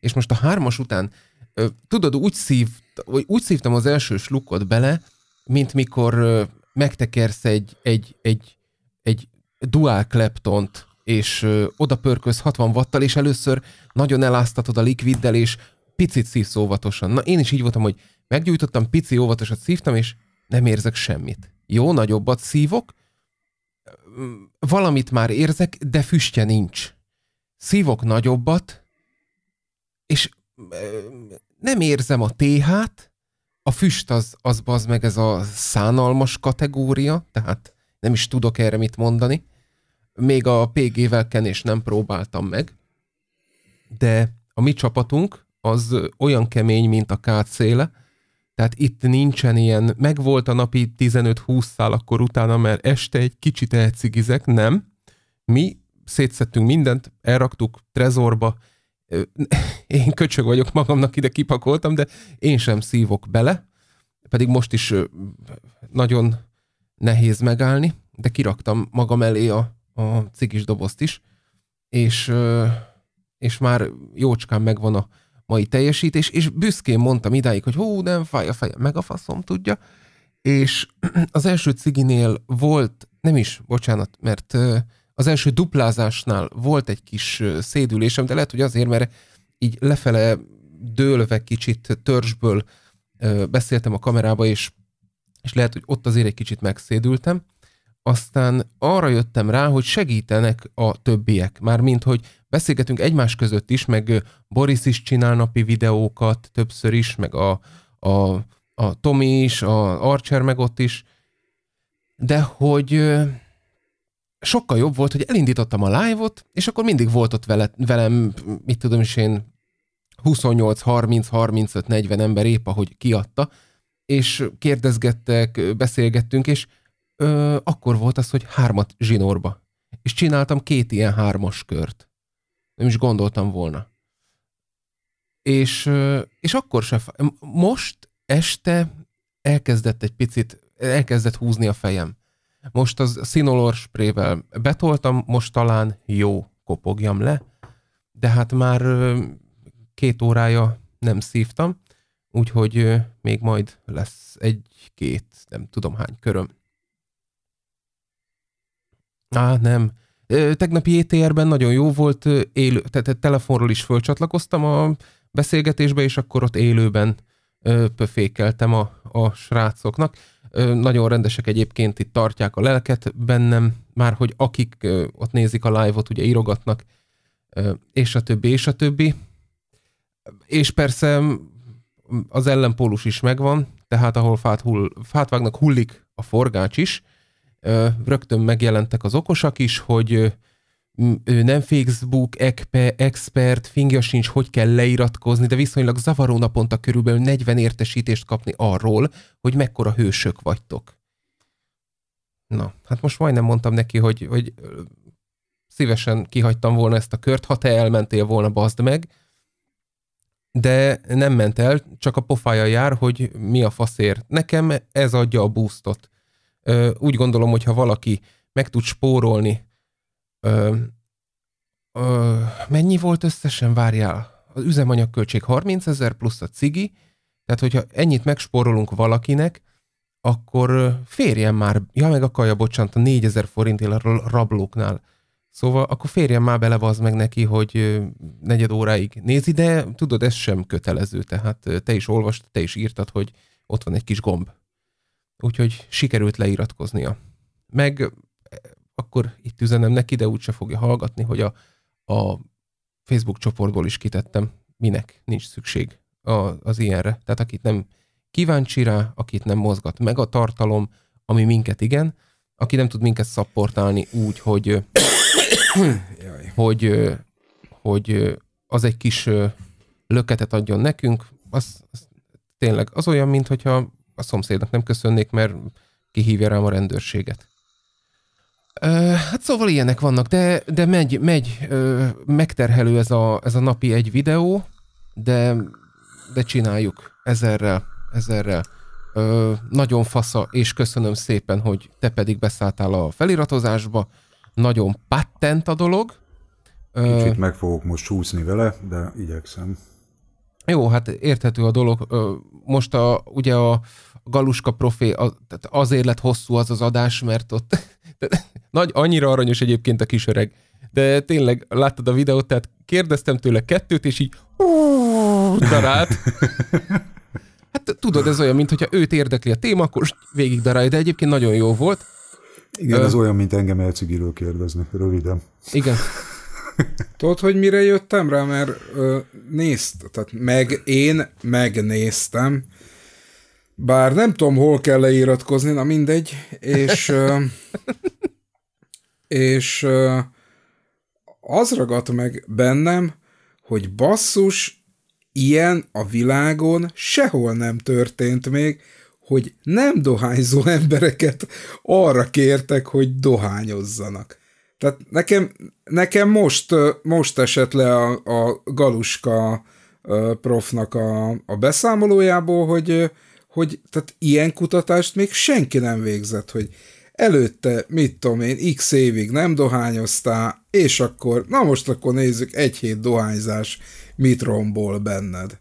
és most a 3-as után, ö, tudod, úgy, szív, úgy szívtam az első slukot bele, mint mikor ö, megtekersz egy, egy, egy, egy dual kleptont, és ö, oda pörköz 60 wattal, és először nagyon eláztatod a likviddel, és picit szívsz óvatosan. Na, én is így voltam, hogy Meggyújtottam, pici óvatosat szívtam, és nem érzek semmit. Jó, nagyobbat szívok, mm, valamit már érzek, de füstje nincs. Szívok nagyobbat, és mm, nem érzem a téhát, a füst az, az bazd meg ez a szánalmas kategória, tehát nem is tudok erre mit mondani. Még a PG-vel kenés nem próbáltam meg, de a mi csapatunk az olyan kemény, mint a kátszéle, tehát itt nincsen ilyen, megvolt a napi 15-20 szál, akkor utána, mert este egy kicsit elcigizek, nem. Mi szétszettünk mindent, elraktuk trezorba, én köcsög vagyok magamnak, ide kipakoltam, de én sem szívok bele, pedig most is nagyon nehéz megállni, de kiraktam magam elé a, a cigis dobozt is, és, és már jócskán megvan a mai teljesítés, és büszkén mondtam idáig, hogy hú, nem fáj a fejem, meg a faszom tudja, és az első ciginél volt, nem is, bocsánat, mert az első duplázásnál volt egy kis szédülésem, de lehet, hogy azért, mert így lefele dőlve kicsit törzsből beszéltem a kamerába, és, és lehet, hogy ott azért egy kicsit megszédültem, aztán arra jöttem rá, hogy segítenek a többiek. Mármint, hogy beszélgetünk egymás között is, meg Boris is csinál napi videókat többször is, meg a, a, a Tomi is, a Archer meg ott is. De hogy sokkal jobb volt, hogy elindítottam a live-ot, és akkor mindig volt ott vele, velem, mit tudom is én, 28, 30, 35, 40 ember épp, ahogy kiadta, és kérdezgettek, beszélgettünk, és ö, akkor volt az, hogy hármat zsinórba. És csináltam két ilyen hármas kört. Nem is gondoltam volna. És, ö, és akkor se... Most este elkezdett egy picit, elkezdett húzni a fejem. Most az szinolor sprével betoltam, most talán jó kopogjam le, de hát már ö, két órája nem szívtam, úgyhogy ö, még majd lesz egy-két, nem tudom hány köröm. Á, nem. Tegnapi ETR-ben nagyon jó volt, élő, tehát telefonról is fölcsatlakoztam a beszélgetésbe, és akkor ott élőben pöfékeltem a, a srácoknak. Nagyon rendesek egyébként, itt tartják a lelket bennem, már hogy akik ott nézik a live-ot, ugye írogatnak, és a többi, és a többi. És persze az ellenpólus is megvan, tehát ahol fát, hull, fát vágnak, hullik a forgács is, rögtön megjelentek az okosak is, hogy nem Facebook ekpe, expert, fingja sincs, hogy kell leiratkozni, de viszonylag zavaró naponta körülbelül 40 értesítést kapni arról, hogy mekkora hősök vagytok. Na, hát most majdnem mondtam neki, hogy, hogy szívesen kihagytam volna ezt a kört, ha te elmentél volna, bazd meg, de nem ment el, csak a pofája jár, hogy mi a faszért. Nekem ez adja a boostot. Úgy gondolom, hogy ha valaki meg tud spórolni, ö, ö, mennyi volt összesen, várjál? Az üzemanyagköltség 30 ezer plusz a cigi, tehát hogyha ennyit megspórolunk valakinek, akkor férjen már, ja meg a kaja, bocsánat, a 4000 forintért a rablóknál. Szóval akkor férjen már bele az meg neki, hogy negyed óráig nézi, de tudod, ez sem kötelező, tehát te is olvastad, te is írtad, hogy ott van egy kis gomb úgyhogy sikerült leiratkoznia. Meg eh, akkor itt üzenem neki, de úgyse fogja hallgatni, hogy a, a Facebook csoportból is kitettem, minek nincs szükség a, az ilyenre. Tehát akit nem kíváncsi rá, akit nem mozgat meg a tartalom, ami minket igen, aki nem tud minket szapportálni úgy, hogy, hogy, hogy az egy kis löketet adjon nekünk, az, az tényleg az olyan, mint a szomszédnak nem köszönnék, mert kihívja rám a rendőrséget. Ö, hát szóval ilyenek vannak, de, de megy, megy ö, megterhelő ez a, ez a napi egy videó, de, de csináljuk ezerrel, ezerrel. Ö, nagyon fasza, és köszönöm szépen, hogy te pedig beszálltál a feliratozásba. Nagyon patent a dolog. Kicsit meg fogok most csúszni vele, de igyekszem. Jó, hát érthető a dolog. Most a, ugye a Galuska profé, a, tehát azért lett hosszú az az adás, mert ott nagy, annyira aranyos egyébként a kisöreg. De tényleg, láttad a videót, tehát kérdeztem tőle kettőt, és így darált. Hát tudod, ez olyan, mint hogyha őt érdekli a téma, akkor végig darálja, de egyébként nagyon jó volt. Igen, ez olyan, mint engem elcigiről kérdezni, röviden. Igen. Tudod, hogy mire jöttem rá, mert ö, nézd, tehát meg én megnéztem, bár nem tudom, hol kell leiratkozni, na mindegy, és ö, és ö, az ragadt meg bennem, hogy basszus, ilyen a világon sehol nem történt még, hogy nem dohányzó embereket arra kértek, hogy dohányozzanak. Tehát nekem, nekem most, most esett le a, a Galuska profnak a, a beszámolójából, hogy, hogy tehát ilyen kutatást még senki nem végzett, hogy előtte, mit tudom én, x évig nem dohányoztál, és akkor, na most akkor nézzük, egy hét dohányzás mit rombol benned.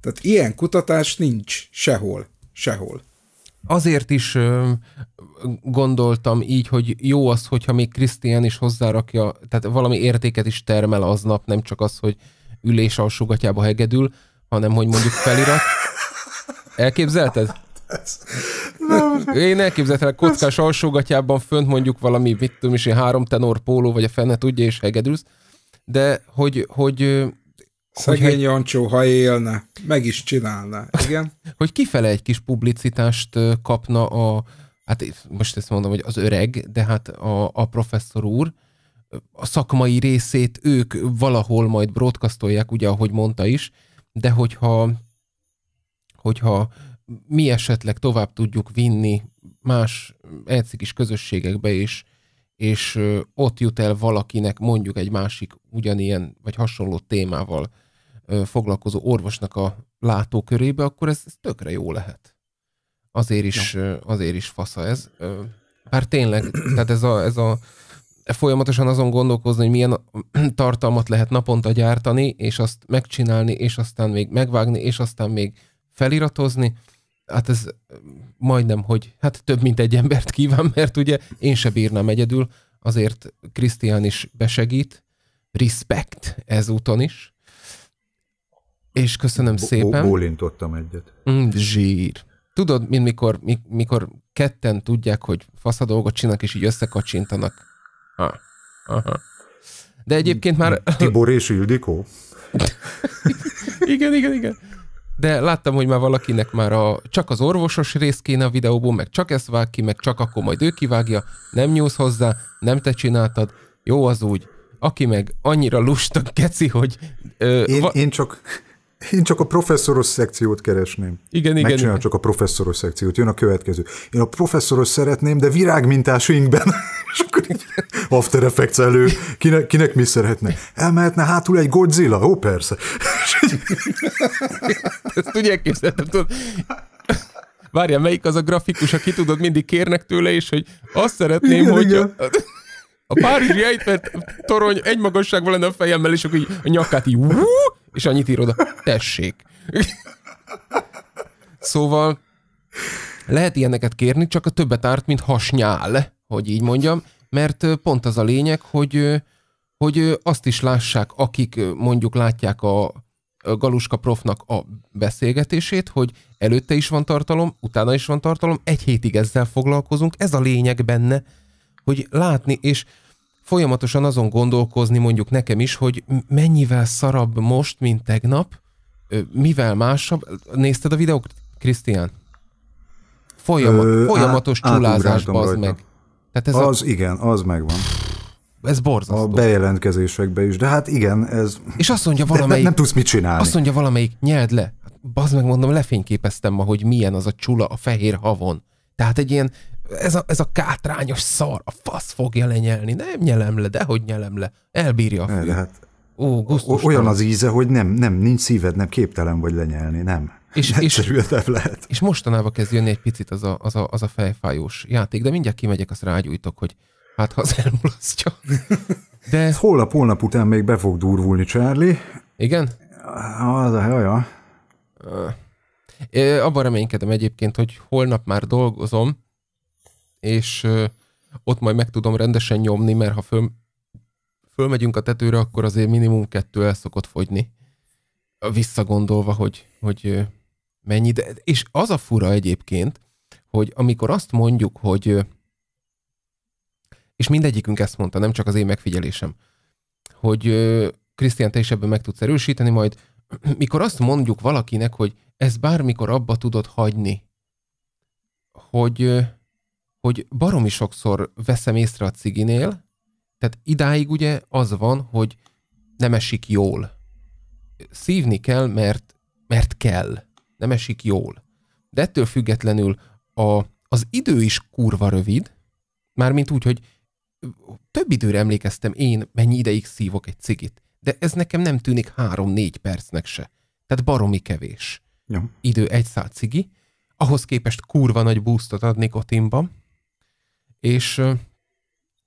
Tehát ilyen kutatás nincs sehol, sehol. Azért is gondoltam így, hogy jó az, hogyha még Krisztián is hozzárakja, tehát valami értéket is termel aznap, nem csak az, hogy ülés alsógatyába hegedül, hanem hogy mondjuk felirat. Elképzelted? Nem. Én elképzelhetelek kockás alsógatyában fönt mondjuk valami, mit tudom is, én három tenor póló, vagy a fene tudja, és hegedülsz. De hogy, hogy Szegény hogy, Jancsó, ha élne, meg is csinálna, igen. Hogy kifele egy kis publicitást kapna a, hát most ezt mondom, hogy az öreg, de hát a, a professzor úr, a szakmai részét ők valahol majd broadcastolják, ugye, ahogy mondta is, de hogyha, hogyha mi esetleg tovább tudjuk vinni más is közösségekbe, is, és ott jut el valakinek mondjuk egy másik ugyanilyen vagy hasonló témával foglalkozó orvosnak a látókörébe, akkor ez, ez tökre jó lehet. Azért is, ja. azért is fasza ez. Bár tényleg, tehát ez a, ez a e folyamatosan azon gondolkozni, hogy milyen tartalmat lehet naponta gyártani, és azt megcsinálni, és aztán még megvágni, és aztán még feliratozni. Hát ez majdnem, hogy hát több mint egy embert kíván, mert ugye én se bírnám egyedül, azért Krisztián is besegít. Respect ezúton is. És köszönöm szépen. Bólintottam egyet. Mm, zsír tudod, mint mikor, mikor ketten tudják, hogy fasz a dolgot csinálnak, és így összekacsintanak. Ha. Aha. De egyébként már... Tibor és Ildikó? igen, igen, igen. De láttam, hogy már valakinek már a, csak az orvosos rész kéne a videóból, meg csak ezt vág ki, meg csak akkor majd ő kivágja, nem nyúlsz hozzá, nem te csináltad, jó az úgy. Aki meg annyira lusta keci, hogy... Ö, én, va- én csak én csak a professzoros szekciót keresném. Igen, igen. Megcsinál csak a professzoros szekciót, jön a következő. Én a professzoros szeretném, de virágmintás inkben. És akkor After Effects elő. Kinek, kinek mi szeretne? Elmehetne hátul egy Godzilla? Ó, persze. Ezt tudják képzelni, tudod. Várjál, melyik az a grafikus, aki tudod, mindig kérnek tőle és hogy azt szeretném, igen, hogy... Igen. A... A párizsi ejtett torony egy magasságban lenne a fejemmel, és akkor így a nyakát így, és annyit ír oda, tessék. szóval lehet ilyeneket kérni, csak a többet árt, mint hasnyál, hogy így mondjam, mert pont az a lényeg, hogy, hogy azt is lássák, akik mondjuk látják a Galuska profnak a beszélgetését, hogy előtte is van tartalom, utána is van tartalom, egy hétig ezzel foglalkozunk, ez a lényeg benne, hogy látni, és folyamatosan azon gondolkozni mondjuk nekem is, hogy mennyivel szarabb most, mint tegnap, mivel másabb. Nézted a videót, Krisztián? Folyamat, folyamatos Ö, csulázás, bazd meg. Tehát ez az a... igen, az megvan. Ez borzasztó. A bejelentkezésekbe is, de hát igen, ez... És azt mondja valamelyik... De nem tudsz mit csinálni. Azt mondja valamelyik, nyeld le. Hát, bazd meg mondom, lefényképeztem ma, hogy milyen az a csula a fehér havon. Tehát egy ilyen ez a, ez a kátrányos szar, a fasz fogja lenyelni. Nem nyelem le, dehogy nyelem le. Elbírja a fű. De hát, Ó, gusztus, olyan az íze, hogy nem, nem, nincs szíved, nem képtelen vagy lenyelni, nem. És, és, lehet. és mostanában kezd jönni egy picit az a, az, a, az a fejfájós játék, de mindjárt kimegyek, azt rágyújtok, hogy hát ha az elmulasztja. De... Holnap, holnap után még be fog durvulni, Charlie. Igen? Az a haja. Abban reménykedem egyébként, hogy holnap már dolgozom, és ott majd meg tudom rendesen nyomni, mert ha föl, fölmegyünk a tetőre, akkor azért minimum kettő el szokott fogyni. Visszagondolva, hogy, hogy mennyi. De, és az a fura egyébként, hogy amikor azt mondjuk, hogy és mindegyikünk ezt mondta, nem csak az én megfigyelésem, hogy Krisztián, te is ebben meg tudsz erősíteni, majd mikor azt mondjuk valakinek, hogy ez bármikor abba tudod hagyni, hogy hogy baromi sokszor veszem észre a ciginél, tehát idáig ugye az van, hogy nem esik jól. Szívni kell, mert, mert kell. Nem esik jól. De ettől függetlenül a, az idő is kurva rövid, mármint úgy, hogy több időre emlékeztem én, mennyi ideig szívok egy cigit. De ez nekem nem tűnik három-négy percnek se. Tehát baromi kevés. Ja. Idő egy szál cigi, ahhoz képest kurva nagy boostot adnék Otimban, és,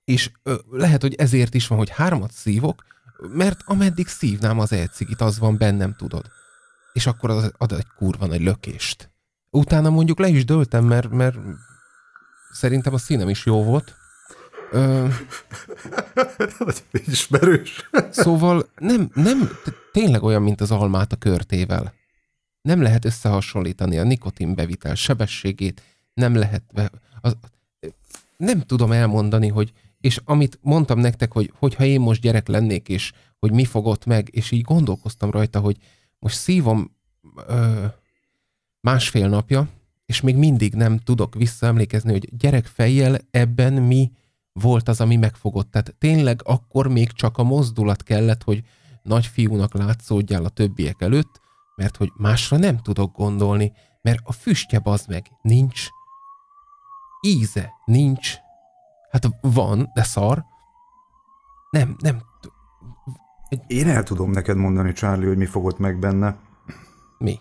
és lehet, hogy ezért is van, hogy háromat szívok, mert ameddig szívnám az egy az van bennem, tudod. És akkor az ad egy kurva nagy lökést. Utána mondjuk le is döltem, mert, mert szerintem a színem is jó volt. Ö... Ismerős. szóval nem, nem, tényleg olyan, mint az almát a körtével. Nem lehet összehasonlítani a nikotin bevitel sebességét, nem lehet, be, az, nem tudom elmondani, hogy, és amit mondtam nektek, hogy hogyha én most gyerek lennék, és hogy mi fogott meg, és így gondolkoztam rajta, hogy most szívom ö, másfél napja, és még mindig nem tudok visszaemlékezni, hogy gyerek fejjel ebben mi volt az, ami megfogott. Tehát tényleg akkor még csak a mozdulat kellett, hogy nagy fiúnak látszódjál a többiek előtt, mert hogy másra nem tudok gondolni, mert a füstje az meg, nincs íze nincs. Hát van, de szar. Nem, nem. Én el tudom neked mondani, Charlie, hogy mi fogott meg benne. Mi?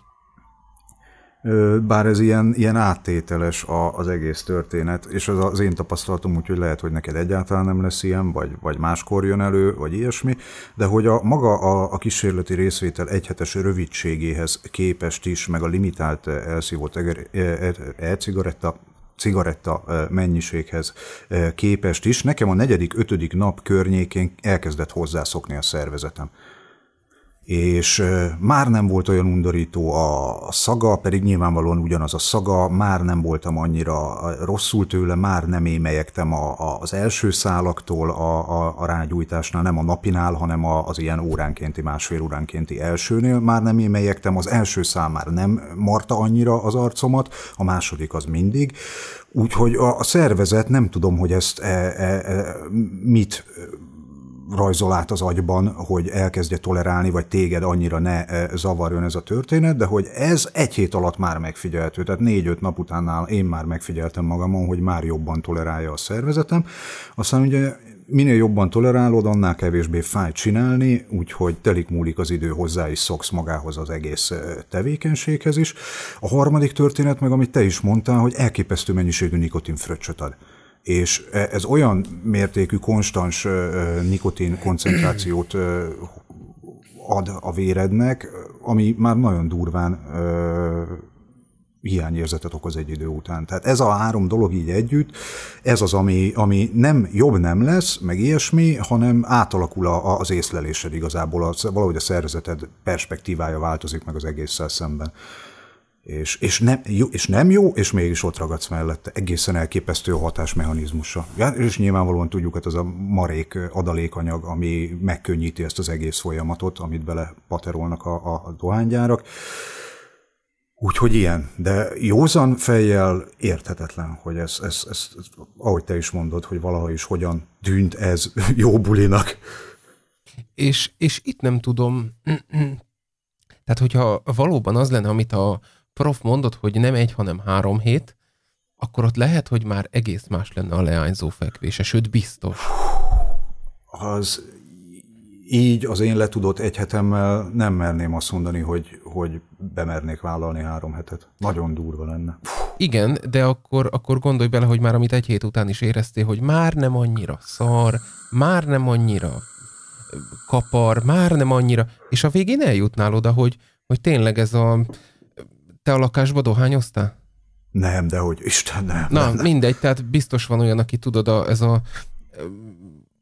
Bár ez ilyen, ilyen áttételes a, az egész történet, és ez az én tapasztalatom, úgyhogy lehet, hogy neked egyáltalán nem lesz ilyen, vagy, vagy máskor jön elő, vagy ilyesmi, de hogy a maga a, a kísérleti részvétel egyhetes rövidségéhez képest is, meg a limitált eh, elszívott eh, eh, e-cigaretta cigaretta mennyiséghez képest is. Nekem a negyedik, ötödik nap környékén elkezdett hozzászokni a szervezetem és már nem volt olyan undorító a szaga, pedig nyilvánvalóan ugyanaz a szaga, már nem voltam annyira rosszul tőle, már nem émelyektem a, a, az első szálaktól a, a, a rágyújtásnál, nem a napinál, hanem a, az ilyen óránkénti, másfél óránkénti elsőnél, már nem émelyektem, az első szál már nem marta annyira az arcomat, a második az mindig, úgyhogy a, a szervezet nem tudom, hogy ezt e, e, e, mit rajzol át az agyban, hogy elkezdje tolerálni, vagy téged annyira ne eh, zavarjon ez a történet, de hogy ez egy hét alatt már megfigyelhető, tehát négy-öt nap utánnál én már megfigyeltem magamon, hogy már jobban tolerálja a szervezetem. Aztán ugye minél jobban tolerálod, annál kevésbé fáj csinálni, úgyhogy telik múlik az idő hozzá is szoksz magához az egész eh, tevékenységhez is. A harmadik történet meg, amit te is mondtál, hogy elképesztő mennyiségű nikotin fröccsöt ad és e, ez olyan mértékű konstans nikotin koncentrációt ad a vérednek, ami már nagyon durván hiányérzetet okoz egy idő után. Tehát ez a három dolog így együtt, ez az, ami, ami nem jobb nem lesz, meg ilyesmi, hanem átalakul a, az észlelésed igazából, valahogy a szervezeted perspektívája változik meg az egésszel szemben és, és, nem, jó, és nem jó, és mégis ott ragadsz mellette, egészen elképesztő a hatásmechanizmusa. Ja, és nyilvánvalóan tudjuk, hogy hát ez a marék adalékanyag, ami megkönnyíti ezt az egész folyamatot, amit bele paterolnak a, a dohánygyárak. Úgyhogy ilyen, de józan fejjel érthetetlen, hogy ez, ez, ez, ez ahogy te is mondod, hogy valaha is hogyan tűnt ez jó bulinak. És, és itt nem tudom, tehát hogyha valóban az lenne, amit a, prof mondott, hogy nem egy, hanem három hét, akkor ott lehet, hogy már egész más lenne a leányzó fekvése, sőt biztos. Az így az én letudott egy hetemmel nem merném azt mondani, hogy, hogy bemernék vállalni három hetet. Nagyon durva lenne. Igen, de akkor, akkor gondolj bele, hogy már amit egy hét után is éreztél, hogy már nem annyira szar, már nem annyira kapar, már nem annyira, és a végén eljutnál oda, hogy, hogy tényleg ez a te a lakásba dohányoztál? Nem, de hogy Isten, nem. Na, nem, nem. mindegy, tehát biztos van olyan, aki tudod, a, ez a eh,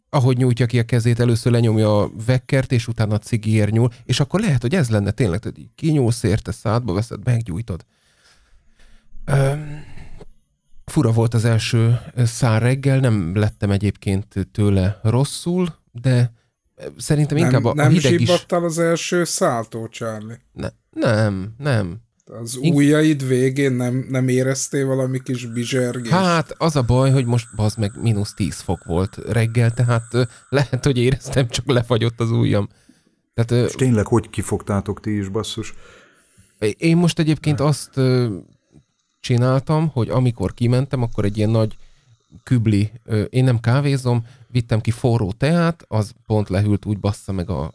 ahogy nyújtja ki a kezét, először lenyomja a vekkert, és utána a cigiért nyúl, és akkor lehet, hogy ez lenne tényleg, hogy kinyúlsz érte, szádba veszed, meggyújtod. Um, fura volt az első eh, szár reggel, nem lettem egyébként tőle rosszul, de eh, szerintem inkább nem, a, a hideg is... Nem az első szálltó, Charlie? Ne, nem, nem. Az Ig- ujjaid végén nem, nem éreztél valami kis bizsergést? Hát az a baj, hogy most az meg mínusz 10 fok volt reggel, tehát lehet, hogy éreztem, csak lefagyott az ujjam. Tehát, és tényleg hogy kifogtátok ti is, basszus? Én most egyébként azt csináltam, hogy amikor kimentem, akkor egy ilyen nagy kübli, én nem kávézom, vittem ki forró teát, az pont lehűlt úgy bassza meg a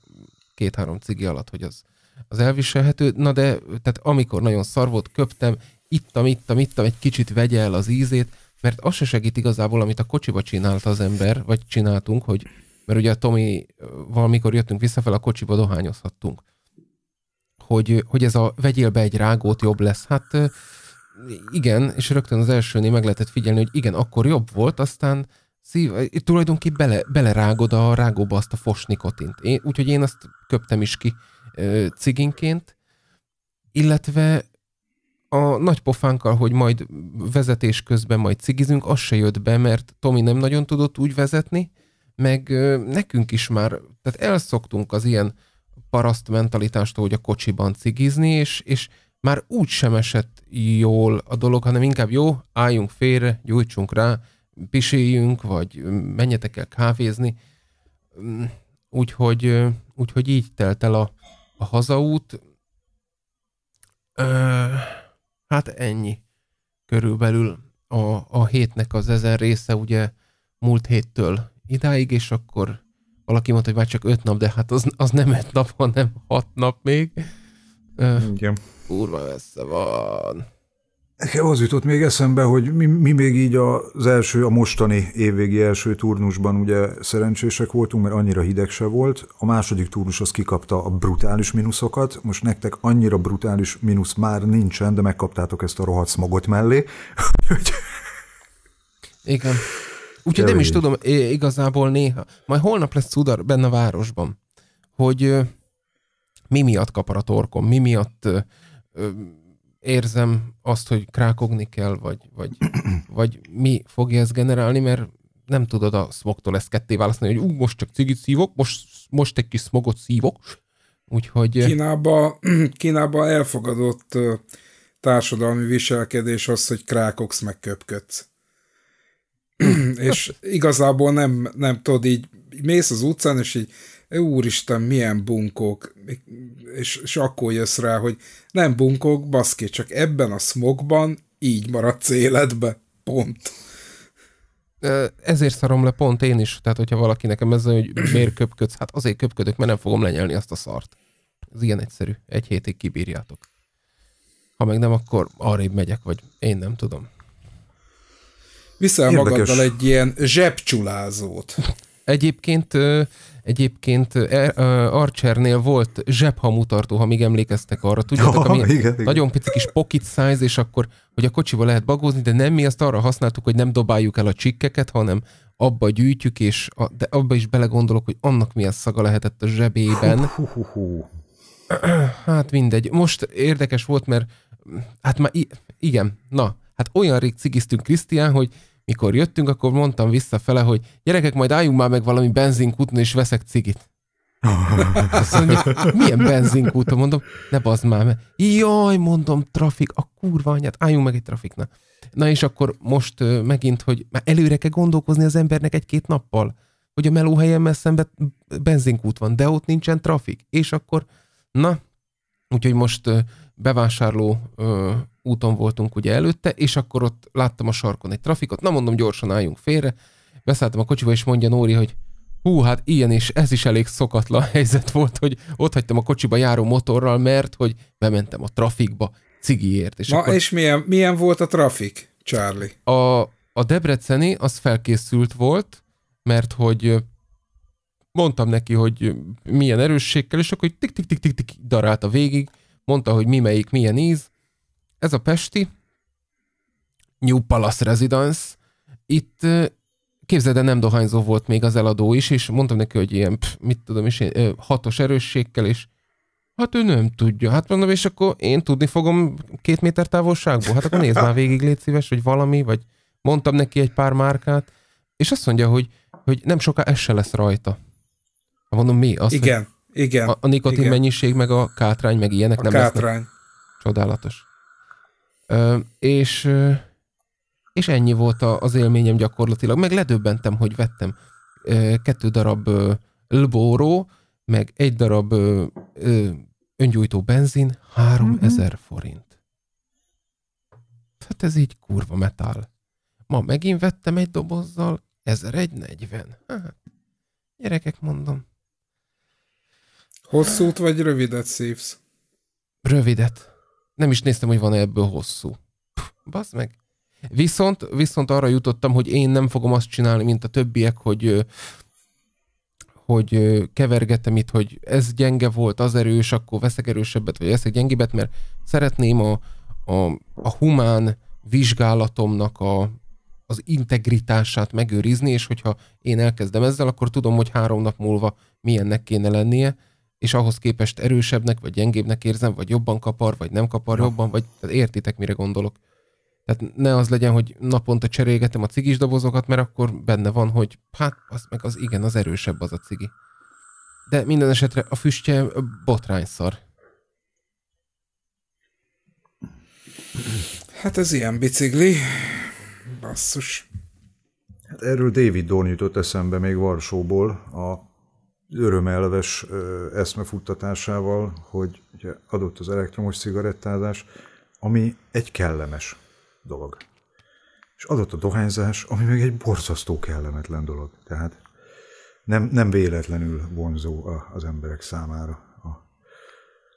két-három cigi alatt, hogy az az elviselhető, na de, tehát amikor nagyon szar volt, köptem, ittam, ittam, ittam, egy kicsit vegye el az ízét, mert az se segít igazából, amit a kocsiba csinált az ember, vagy csináltunk, hogy, mert ugye a Tomi, valamikor jöttünk visszafel, a kocsiba dohányozhattunk. Hogy, hogy ez a vegyél be egy rágót, jobb lesz. Hát igen, és rögtön az elsőnél meg lehetett figyelni, hogy igen, akkor jobb volt, aztán szív, tulajdonképpen bele, belerágod a rágóba azt a fosnikotint. Úgyhogy én azt köptem is ki ciginként, illetve a nagy pofánkkal, hogy majd vezetés közben majd cigizünk, az se jött be, mert Tomi nem nagyon tudott úgy vezetni, meg nekünk is már, tehát elszoktunk az ilyen paraszt mentalitástól, hogy a kocsiban cigizni, és, és már úgy sem esett jól a dolog, hanem inkább jó, álljunk félre, gyújtsunk rá, piséljünk, vagy menjetek el kávézni. Hm, úgyhogy, úgyhogy így telt el a, a hazaút, ö, hát ennyi körülbelül a, a hétnek az ezen része ugye múlt héttől idáig, és akkor valaki mondta, hogy már csak öt nap, de hát az, az nem öt nap, hanem hat nap még. Igen. Kurva messze van. Nekem az jutott még eszembe, hogy mi, mi még így az első, a mostani évvégi első turnusban ugye szerencsések voltunk, mert annyira hideg se volt. A második turnus az kikapta a brutális mínuszokat. Most nektek annyira brutális mínusz már nincsen, de megkaptátok ezt a rohadt smogot mellé. Igen. Úgyhogy nem is tudom igazából néha. Majd holnap lesz cudar benne a városban, hogy mi miatt kapar a torkom, mi miatt érzem azt, hogy krákogni kell, vagy, vagy, vagy mi fogja ezt generálni, mert nem tudod a smogtól ezt ketté választani, hogy ú, most csak cigit szívok, most, most egy kis smogot szívok, úgyhogy... Kínába, Kínába elfogadott társadalmi viselkedés az, hogy krákogsz, meg köpködsz. és igazából nem, nem tudod, így mész az utcán, és így úristen, milyen bunkók, és, és akkor jössz rá, hogy nem bunkók, baszki, csak ebben a smogban így maradsz életbe, pont. Ezért szarom le pont én is, tehát hogyha valaki nekem ezzel, hogy miért köpködsz, hát azért köpködök, mert nem fogom lenyelni azt a szart. Ez ilyen egyszerű, egy hétig kibírjátok. Ha meg nem, akkor arrébb megyek, vagy én nem tudom. Viszel Érdekes. magaddal egy ilyen zsebcsulázót. Egyébként Egyébként er, Archernél volt zsebhamutartó, ha még emlékeztek arra, tudjátok, oh, ami igen, nagyon igen. pici kis pocket size, és akkor, hogy a kocsiba lehet bagózni, de nem mi azt arra használtuk, hogy nem dobáljuk el a csikkeket, hanem abba gyűjtjük, és a, de abba is belegondolok, hogy annak milyen szaga lehetett a zsebében. Hú, hú, hú. Hát mindegy. Most érdekes volt, mert hát már i- igen, na, hát olyan rég cigiztünk Krisztián, hogy mikor jöttünk, akkor mondtam visszafele, hogy gyerekek, majd álljunk már meg valami benzinkúton, és veszek cigit. Azt mondja, milyen benzinkút? Mondom, ne bazd már mert Jaj, mondom, trafik, a kurva anyját, álljunk meg egy trafiknak. Na és akkor most megint, hogy már előre kell gondolkozni az embernek egy-két nappal, hogy a melóhelyen szemben benzinkút van, de ott nincsen trafik. És akkor, na, úgyhogy most bevásárló úton voltunk ugye előtte, és akkor ott láttam a sarkon egy trafikot, na mondom, gyorsan álljunk félre, beszálltam a kocsiba, és mondja Nóri, hogy hú, hát ilyen és ez is elég szokatlan helyzet volt, hogy ott hagytam a kocsiba járó motorral, mert hogy bementem a trafikba cigiért. És Na akkor és milyen, milyen volt a trafik, Charlie? A, a Debreceni az felkészült volt, mert hogy mondtam neki, hogy milyen erősségkel, és akkor tik-tik-tik-tik darált a végig, mondta, hogy mi melyik, milyen íz, ez a Pesti, New Palace Residence, itt képzeld nem dohányzó volt még az eladó is, és mondtam neki, hogy ilyen, pff, mit tudom is, hatos erősségkel, és hát ő nem tudja. Hát mondom, és akkor én tudni fogom két méter távolságból? Hát akkor nézd már végig, légy szíves, vagy valami, vagy mondtam neki egy pár márkát, és azt mondja, hogy, hogy nem soká ez se lesz rajta. Hát mondom, mi? Azt, igen, igen. A, a nikotin igen. mennyiség, meg a kátrány, meg ilyenek a nem kátrány. lesznek. Csodálatos. Ö, és, és ennyi volt az élményem gyakorlatilag. Meg ledöbbentem, hogy vettem kettő darab lbóró, meg egy darab öngyújtó benzin, 3000 mm-hmm. forint. Tehát ez így kurva metál. Ma megint vettem egy dobozzal, 1140. Hát, gyerekek, mondom. Hosszút vagy rövidet szívsz? Rövidet nem is néztem, hogy van-e ebből hosszú. Basz meg. Viszont, viszont arra jutottam, hogy én nem fogom azt csinálni, mint a többiek, hogy hogy kevergetem itt, hogy ez gyenge volt, az erős, akkor veszek erősebbet, vagy veszek gyengébbet, mert szeretném a, a, a humán vizsgálatomnak a, az integritását megőrizni, és hogyha én elkezdem ezzel, akkor tudom, hogy három nap múlva milyennek kéne lennie, és ahhoz képest erősebbnek, vagy gyengébbnek érzem, vagy jobban kapar, vagy nem kapar ja. jobban, vagy tehát értitek, mire gondolok. Tehát ne az legyen, hogy naponta cserélgetem a cigis dobozokat, mert akkor benne van, hogy hát az meg az igen, az erősebb az a cigi. De minden esetre a füstje botrányszar. Hát ez ilyen bicikli. Basszus. Hát erről David Dorn jutott eszembe még Varsóból, a örömelves eszmefuttatásával, hogy ugye adott az elektromos cigarettázás, ami egy kellemes dolog. És adott a dohányzás, ami meg egy borzasztó kellemetlen dolog. Tehát nem, nem véletlenül vonzó a, az emberek számára a,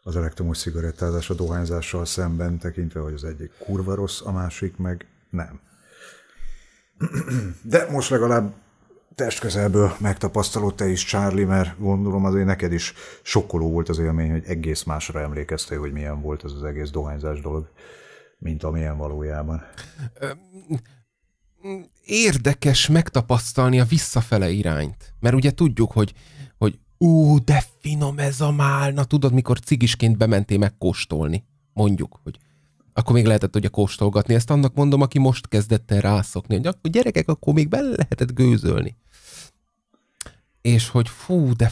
az elektromos cigarettázás a dohányzással szemben, tekintve, hogy az egyik kurva rossz, a másik meg nem. De most legalább közelből megtapasztalod te is, Charlie, mert gondolom azért neked is sokkoló volt az élmény, hogy egész másra emlékeztél, hogy milyen volt ez az egész dohányzás dolog, mint amilyen valójában. Érdekes megtapasztalni a visszafele irányt, mert ugye tudjuk, hogy, hogy ú, de finom ez a málna, tudod, mikor cigisként bementél megkóstolni, mondjuk, hogy akkor még lehetett ugye kóstolgatni. Ezt annak mondom, aki most kezdett el rászokni, hogy akkor gyerekek, akkor még bele lehetett gőzölni és hogy fú, de,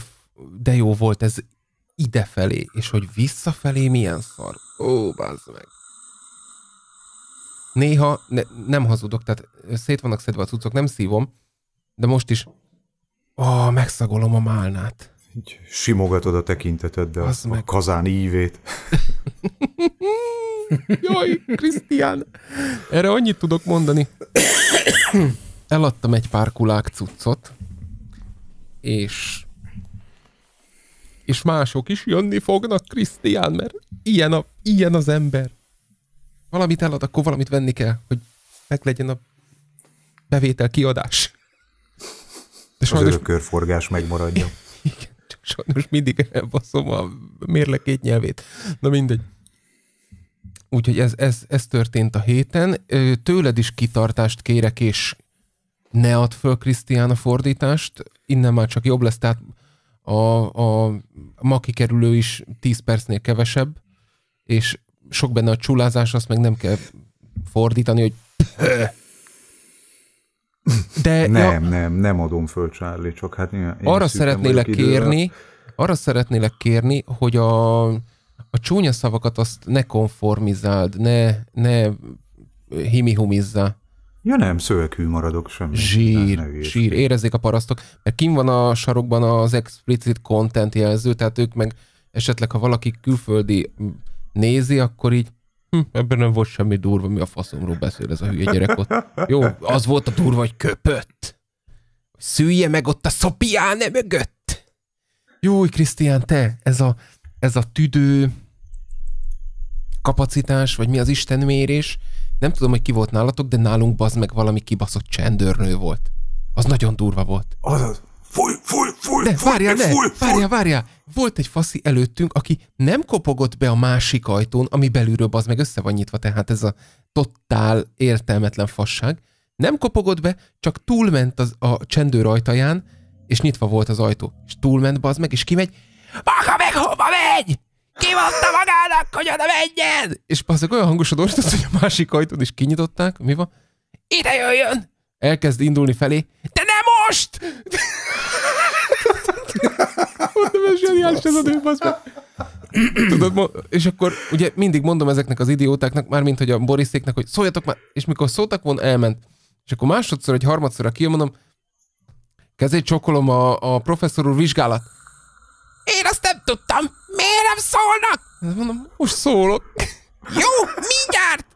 de jó volt ez idefelé, és hogy visszafelé milyen szar. Ó, bázd meg. Néha, ne, nem hazudok, tehát szét vannak szedve a cuccok, nem szívom, de most is, ó, megszagolom a málnát. Simogatod a de Az a meg... kazán ívét. Jaj, Krisztián! Erre annyit tudok mondani. Eladtam egy pár kulák cuccot, és és mások is jönni fognak, Krisztián, mert ilyen, a, ilyen az ember. Valamit elad, akkor valamit venni kell, hogy meglegyen a bevétel kiadás. De sajnos... Az megmaradja. Igen, csak sajnos mindig elbaszom a mérleg két nyelvét. Na mindegy. Úgyhogy ez, ez, ez történt a héten. Tőled is kitartást kérek, és ne add föl Krisztián a fordítást, innen már csak jobb lesz, tehát a, a ma kikerülő is 10 percnél kevesebb, és sok benne a csulázás, azt meg nem kell fordítani, hogy de nem, ja, nem, nem adom föl, Charlie, csak hát én Arra szeretnélek kérni, arra szeretnélek kérni, hogy a, a csúnya szavakat azt ne konformizáld, ne, ne himihumizza. Ja nem, szövekű maradok semmi. Zsír, nem, zsír, érezzék a parasztok, mert kim van a sarokban az explicit content jelző, tehát ők meg esetleg, ha valaki külföldi nézi, akkor így hm, ebben nem volt semmi durva, mi a faszomról beszél ez a hülye gyerek ott. Jó, az volt a durva, hogy köpött. Szülje meg ott a szopiáne mögött. Jó, Krisztián, te, ez a, ez a tüdő kapacitás, vagy mi az istenmérés, mérés, nem tudom, hogy ki volt nálatok, de nálunk bazd meg valami kibaszott csendőrnő volt. Az nagyon durva volt. Az az. Fúj, fúj, fúj, de, fúj, várjál, ne, fúj, fúj. várjál, várjál. Volt egy faszi előttünk, aki nem kopogott be a másik ajtón, ami belülről az meg össze van nyitva, tehát ez a totál értelmetlen fasság. Nem kopogott be, csak túlment az, a csendőr ajtaján, és nyitva volt az ajtó. És túlment bazd meg, és kimegy. Baka meg hova megy? mondta magának, hogy oda menjen! És azok olyan hangosan ordított, hogy a másik ajtót is kinyitották. Mi van? Ide jöjjön! Elkezd indulni felé. De nem most! Mondom, ez zseniális ez a nő, Tudod, és akkor ugye mindig mondom ezeknek az idiótáknak, mármint hogy a Borisztéknek, hogy szóljatok már, és mikor szóltak volna, elment. És akkor másodszor, egy harmadszorra kijön, mondom, kezét csokolom a, a professzor úr vizsgálat. Én azt nem tudtam. Miért nem szólnak? Hát mondom, most szólok. Jó, mindjárt!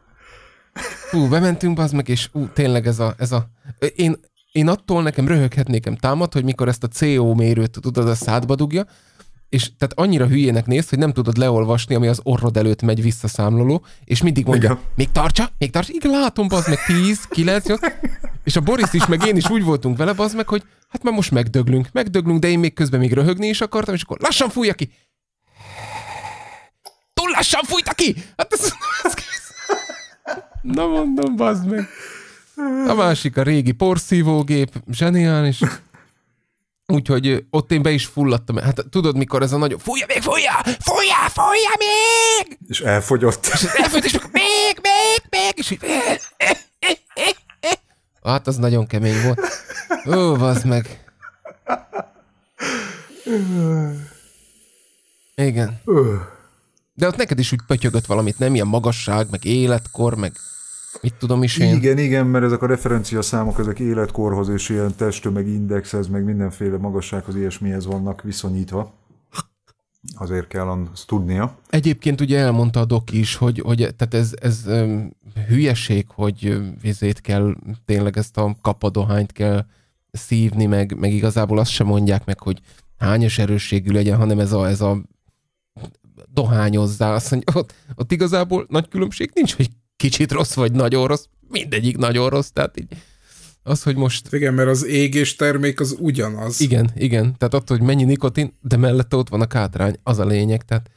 Ú, bementünk, az meg, és ú, tényleg ez a, ez a... Én, én attól nekem röhöghetnékem támad, hogy mikor ezt a CO mérőt tudod a szádba dugja, és tehát annyira hülyének néz, hogy nem tudod leolvasni, ami az orrod előtt megy visszaszámloló, és mindig mondja, Igen. még tartsa, még tartsa, így látom, bazd meg, 10, 9, És a Boris is, meg én is úgy voltunk vele, bazd meg, hogy hát már most megdöglünk, megdöglünk, de én még közben még röhögni is akartam, és akkor lassan fújja ki. Túl lassan fújta ki! Hát ez, ez Na mondom, bazd meg. A másik a régi porszívógép, zseniális. Úgyhogy ott én be is fulladtam. Hát tudod, mikor ez a nagy fújja még, fújja, fújja, fújja még! És elfogyott. És elfogyott, és még, még, még, még, és így... Hát az nagyon kemény volt. Ó, bazd meg. Igen. Öh. De ott neked is úgy pötyögött valamit, nem? Ilyen magasság, meg életkor, meg mit tudom is én. Igen, igen, mert ezek a számok, ezek életkorhoz és ilyen testő, meg indexhez, meg mindenféle magassághoz, ilyesmihez vannak viszonyítva. Azért kell azt tudnia. Egyébként ugye elmondta a Doki is, hogy, hogy tehát ez, ez hülyeség, hogy vizét kell, tényleg ezt a kapadohányt kell szívni, meg, meg igazából azt sem mondják meg, hogy hányos erősségű legyen, hanem ez a, ez a dohányozzá, azt mondja, ott, ott igazából nagy különbség nincs, hogy kicsit rossz, vagy nagyon rossz, mindegyik nagyon rossz, tehát így az, hogy most... Igen, mert az égés termék az ugyanaz. Igen, igen. Tehát attól, hogy mennyi nikotin, de mellette ott van a kátrány, az a lényeg. Tehát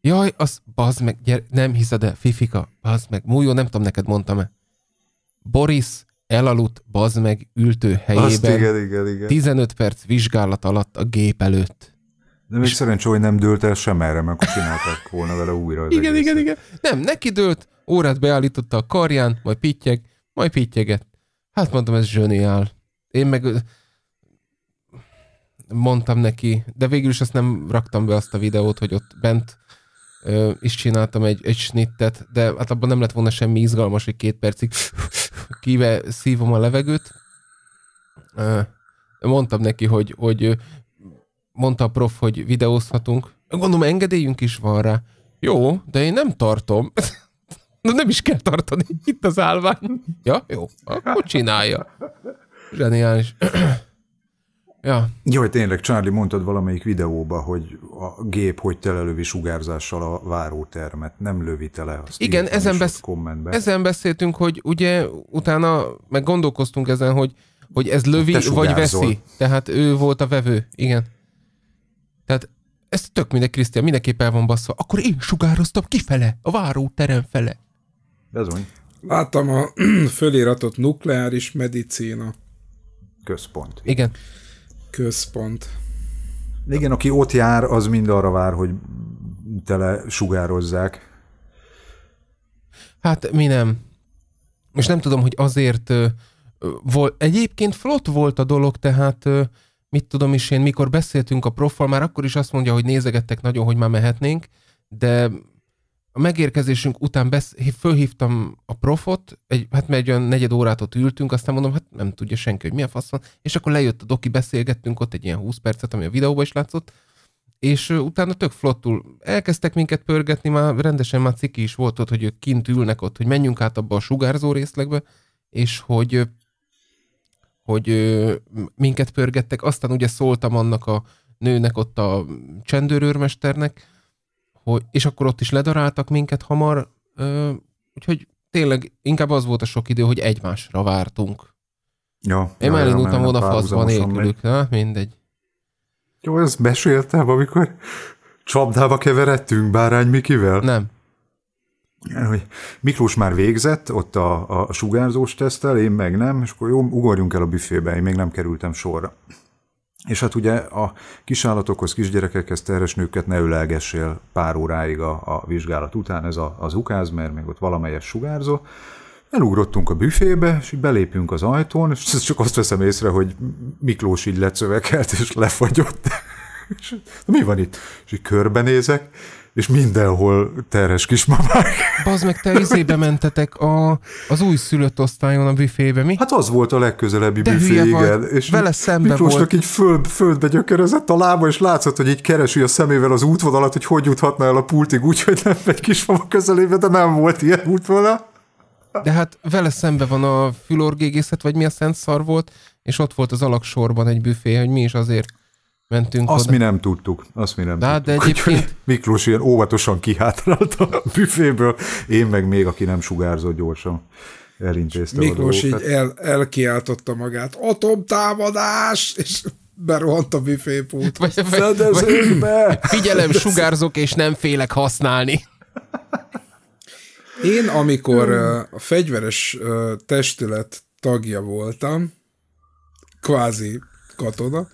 jaj, az bazd meg, gyere, nem hiszed el, fifika, bazd meg, múljó, nem tudom, neked mondtam-e. Boris elaludt, bazd meg, ültő helyében. igen, igen, igen. 15 perc vizsgálat alatt a gép előtt. De még szerencsé, hogy nem dőlt el sem erre, mert akkor csinálták volna vele újra. Igen, egészet. igen, igen. Nem, neki dőlt, órát beállította a karján, majd pittyeg, majd pittyeget. Hát mondom, ez zseniál. Én meg mondtam neki, de végül is azt nem raktam be azt a videót, hogy ott bent ö, is csináltam egy, egy snittet, de hát abban nem lett volna semmi izgalmas, hogy két percig kíve szívom a levegőt. Ö, mondtam neki, hogy, hogy mondta a prof, hogy videózhatunk. Gondolom engedélyünk is van rá. Jó, de én nem tartom. Na nem is kell tartani, itt az állvány. Ja, jó, akkor csinálja. Zseniális. Ja. Jó, hogy hát tényleg, Charlie, mondtad valamelyik videóba, hogy a gép hogy telelövi sugárzással a várótermet, nem lövi tele. Azt Igen, ezen, besz... ezen beszéltünk, hogy ugye utána meg gondolkoztunk ezen, hogy, hogy ez lövi, vagy veszi. Tehát ő volt a vevő. Igen. Tehát ez tök mindegy, Krisztián, mindenképp el van baszva. Akkor én sugároztam kifele, a terem fele. Bezony. Láttam a föliratot nukleáris medicína. Központ. Igen. Központ. Igen, aki ott jár, az mind arra vár, hogy tele sugározzák. Hát mi nem. És nem tudom, hogy azért volt. Egyébként flott volt a dolog, tehát mit tudom is én, mikor beszéltünk a proffal, már akkor is azt mondja, hogy nézegettek nagyon, hogy már mehetnénk, de a megérkezésünk után besz- fölhívtam a profot, egy, hát mert egy olyan negyed órát ott ültünk, aztán mondom, hát nem tudja senki, hogy mi a fasz van, és akkor lejött a doki, beszélgettünk ott egy ilyen 20 percet, ami a videóban is látszott, és utána tök flottul elkezdtek minket pörgetni, már rendesen már ciki is volt ott, hogy ők kint ülnek ott, hogy menjünk át abba a sugárzó részlegbe, és hogy hogy minket pörgettek, aztán ugye szóltam annak a nőnek ott a csendőrőrmesternek, hogy, és akkor ott is ledaráltak minket hamar, úgyhogy tényleg inkább az volt a sok idő, hogy egymásra vártunk. Ja, Én már elindultam volna faszba nélkülük, na, mindegy. Jó, ezt meséltem, amikor csapdába keveredtünk Bárány Mikivel? Nem hogy Miklós már végzett ott a, a sugárzós tesztel, én meg nem, és akkor jó, ugorjunk el a büfébe, én még nem kerültem sorra. És hát ugye a kisállatokhoz, kisgyerekekhez, terhes nőket ne ölelgessél pár óráig a, a vizsgálat után, ez a, az ukáz, mert még ott valamelyes sugárzó. Elugrottunk a büfébe, és így belépünk az ajtón, és csak azt veszem észre, hogy Miklós így lecövekelt, és lefagyott. És, hát, mi van itt? És így körbenézek, és mindenhol terhes kismamák. Bazd meg, te izébe mentetek a, az szülött osztályon a büfébe, mi? Hát az volt a legközelebbi De büfé, igen. És Vele szembe Miklósnak volt. így föld, földbe gyökerezett a lába, és látszott, hogy így keresi a szemével az útvonalat, hogy hogy juthatna el a pultig úgy, hogy nem egy kismama közelébe, de nem volt ilyen útvonal. De hát vele szembe van a fülorgégészet, vagy mi a szent szar volt, és ott volt az alaksorban egy büfé, hogy mi is azért mentünk Azt oda. mi nem tudtuk. Azt mi nem de, hát tudtuk. De egyébként... Miklós ilyen óvatosan kihátrált a büféből, én meg még, aki nem sugárzott gyorsan elintézte Miklós így el, elkiáltotta magát, atomtámadás, és berohant a büfépult. Vagy, vagy, vagy, be! Figyelem, sugárzok, és nem félek használni. Én, amikor a fegyveres testület tagja voltam, kvázi katona,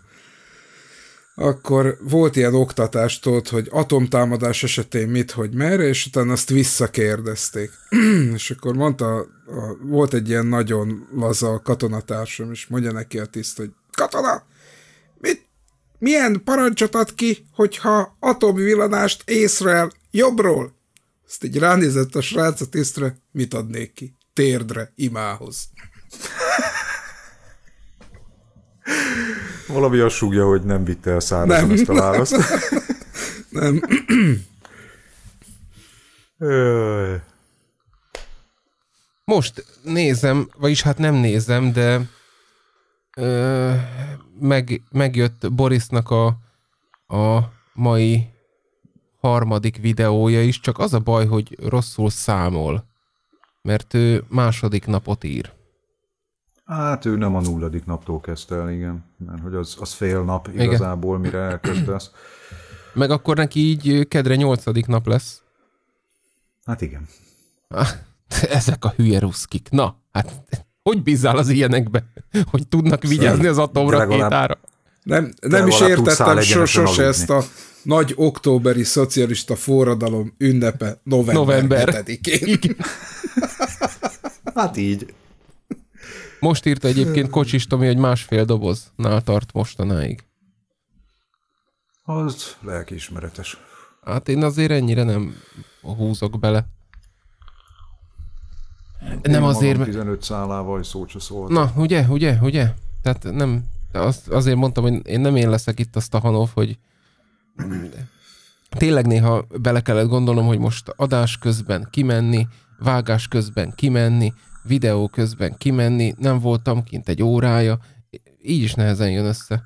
akkor volt ilyen oktatástól, hogy atomtámadás esetén mit, hogy merre, és utána azt visszakérdezték. és akkor mondta, a, volt egy ilyen nagyon laza katonatársam, és mondja neki a tiszt, hogy katona, mit, milyen parancsot ad ki, hogyha atomvillanást észrel jobbról? Azt így ránézett a srác a tisztre, mit adnék ki? Térdre, imához. Valami azt súgja, hogy nem vitte el szárazon nem, ezt a választ. Nem. nem. Most nézem, vagyis hát nem nézem, de ö, meg, megjött Borisnak a, a mai harmadik videója is, csak az a baj, hogy rosszul számol, mert ő második napot ír. Hát ő nem a nulladik naptól kezdte el, igen. Mert hogy az, az fél nap igazából, igen. mire elkezdesz. Meg akkor neki így kedre nyolcadik nap lesz. Hát igen. Ah, ezek a hülye ruszkik. Na, hát hogy bízzál az ilyenekbe, hogy tudnak szóval vigyázni az atomrakétára? Nem, nem is értettem sose ezt a nagy októberi szocialista forradalom ünnepe november, november. 7-én. hát így. Most írta egyébként Kocsis Tomi, hogy másfél doboznál tart mostanáig. Az lelkiismeretes. Hát én azért ennyire nem húzok bele. Én nem azért, mert... 15 szálával szócsa szólt. Na, ugye, ugye, ugye? Tehát nem, azt, azért mondtam, hogy én nem én leszek itt a Stahanov, hogy tényleg néha bele kellett gondolnom, hogy most adás közben kimenni, vágás közben kimenni, videó közben kimenni, nem voltam kint egy órája, így is nehezen jön össze.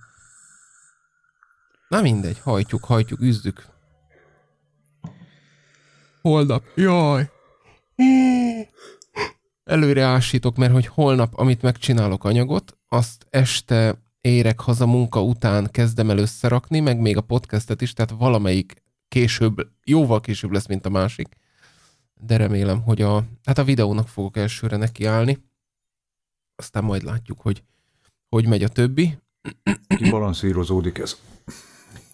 Na mindegy, hajtjuk, hajtjuk, üzdük. Holnap, jaj! Előre ásítok, mert hogy holnap, amit megcsinálok anyagot, azt este érek haza munka után kezdem el összerakni, meg még a podcastet is, tehát valamelyik később, jóval később lesz, mint a másik de remélem, hogy a, hát a videónak fogok elsőre nekiállni, aztán majd látjuk, hogy hogy megy a többi. Kibalanszírozódik ez.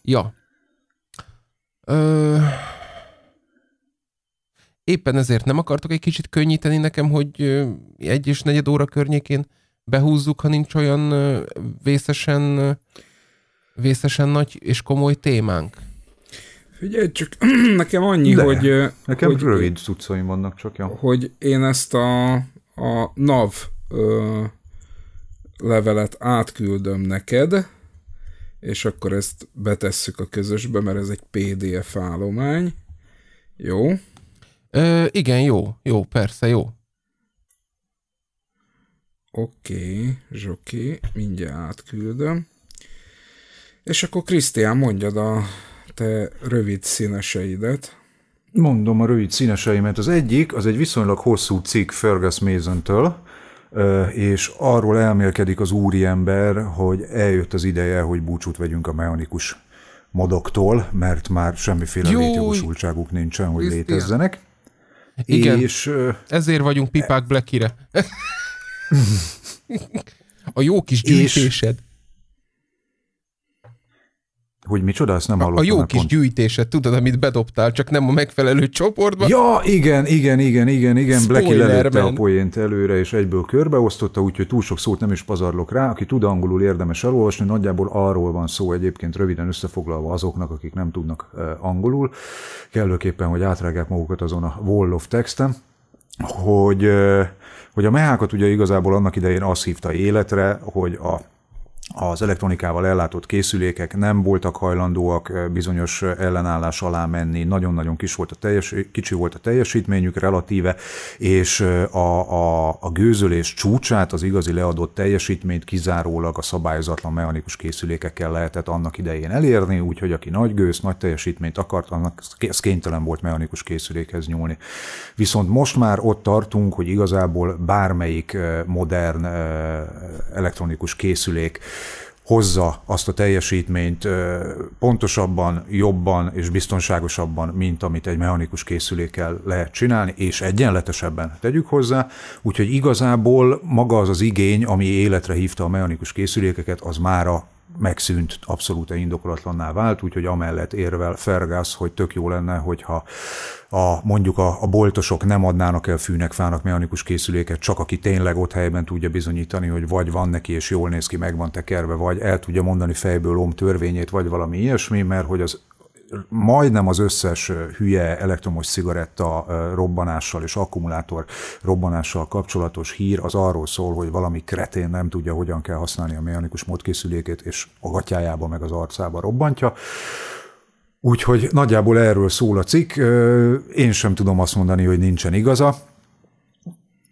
Ja. Ö... Éppen ezért nem akartok egy kicsit könnyíteni nekem, hogy egy és negyed óra környékén behúzzuk, ha nincs olyan vészesen, vészesen nagy és komoly témánk? Figyelj, csak nekem annyi, De, hogy... Nekem hogy, rövid cuccaim vannak csak, ja. Hogy én ezt a, a NAV ö, levelet átküldöm neked, és akkor ezt betesszük a közösbe, mert ez egy PDF állomány. Jó? Ö, igen, jó. Jó, persze, jó. Oké, okay, Zsoki, mindjárt átküldöm. És akkor Krisztián, mondjad a te rövid színeseidet. Mondom a rövid színeseimet. Az egyik, az egy viszonylag hosszú cikk Fergus mason és arról elmélkedik az úriember, hogy eljött az ideje, hogy búcsút vegyünk a mechanikus modoktól, mert már semmiféle Jó, létjogosultságuk nincsen, hogy biztia. létezzenek. Igen, és, ezért vagyunk pipák e... Blackire. a jó kis gyűjtésed. Hogy micsoda, azt nem hallottam. A jó kis pont. gyűjtése, tudod, amit bedobtál, csak nem a megfelelő csoportba. Ja, igen, igen, igen, igen, igen. Blacky lelőtte a poént előre, és egyből körbeosztotta, úgyhogy túl sok szót nem is pazarlok rá. Aki tud angolul, érdemes elolvasni. Nagyjából arról van szó egyébként röviden összefoglalva azoknak, akik nem tudnak eh, angolul. Kellőképpen, hogy átrágják magukat azon a wall of Textem, hogy, eh, hogy a mehákat ugye igazából annak idején azt hívta életre, hogy a az elektronikával ellátott készülékek nem voltak hajlandóak eh, bizonyos eh, ellenállás alá menni, nagyon-nagyon kis volt a teljes, eh, kicsi volt a teljesítményük relatíve, és a, a, a gőzölés csúcsát, az igazi leadott teljesítményt kizárólag a szabályozatlan mechanikus készülékekkel lehetett annak idején elérni, úgyhogy aki nagy gőz, nagy teljesítményt akart, annak az kénytelen volt mechanikus készülékhez nyúlni. Viszont most már ott tartunk, hogy igazából bármelyik modern elektronikus készülék hozza azt a teljesítményt pontosabban, jobban és biztonságosabban, mint amit egy mechanikus készülékkel lehet csinálni, és egyenletesebben tegyük hozzá. Úgyhogy igazából maga az az igény, ami életre hívta a mechanikus készülékeket, az mára megszűnt, abszolút indokolatlanná vált, úgyhogy amellett érvel Fergász, hogy tök jó lenne, hogyha a, mondjuk a, a boltosok nem adnának el fűnek, fának mechanikus készüléket, csak aki tényleg ott helyben tudja bizonyítani, hogy vagy van neki és jól néz ki, meg van tekerve, vagy el tudja mondani fejből om törvényét, vagy valami ilyesmi, mert hogy az majdnem az összes hülye elektromos cigaretta robbanással és akkumulátor robbanással kapcsolatos hír az arról szól, hogy valami kretén nem tudja, hogyan kell használni a mechanikus módkészülékét, és a gatyájába meg az arcába robbantja. Úgyhogy nagyjából erről szól a cikk. Én sem tudom azt mondani, hogy nincsen igaza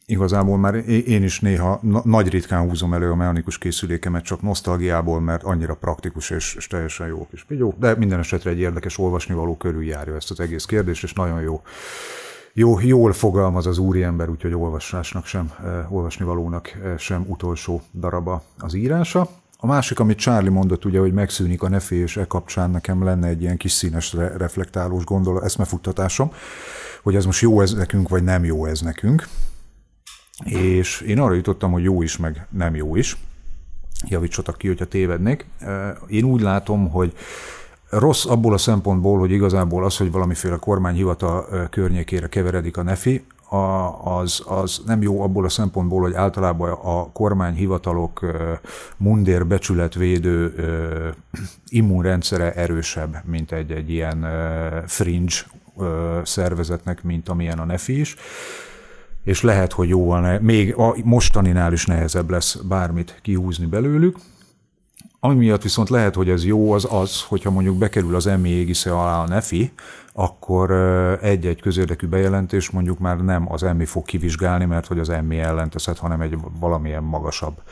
igazából már én is néha nagy ritkán húzom elő a mechanikus készülékemet, csak nosztalgiából, mert annyira praktikus és, és teljesen jó kis videó, de minden esetre egy érdekes olvasnivaló körüljárja ezt az egész kérdést, és nagyon jó jó, jól fogalmaz az úriember, úgyhogy olvasásnak sem, e, olvasnivalónak e, sem utolsó daraba az írása. A másik, amit Charlie mondott, ugye, hogy megszűnik a nefé, és e kapcsán nekem lenne egy ilyen kis színes reflektálós gondolat, eszmefuttatásom, hogy ez most jó ez nekünk, vagy nem jó ez nekünk és én arra jutottam, hogy jó is, meg nem jó is. Javítsatok ki, hogyha tévednék. Én úgy látom, hogy rossz abból a szempontból, hogy igazából az, hogy valamiféle kormányhivatal környékére keveredik a NEFI, az, az nem jó abból a szempontból, hogy általában a kormányhivatalok mundér becsületvédő immunrendszere erősebb, mint egy, egy ilyen fringe szervezetnek, mint amilyen a NEFI is és lehet, hogy jóval ne, még a mostaninál is nehezebb lesz bármit kihúzni belőlük. Ami miatt viszont lehet, hogy ez jó, az az, hogyha mondjuk bekerül az EMI égisze alá a NEFI, akkor egy-egy közérdekű bejelentés mondjuk már nem az EMI fog kivizsgálni, mert hogy az EMI ellen hanem egy valamilyen magasabb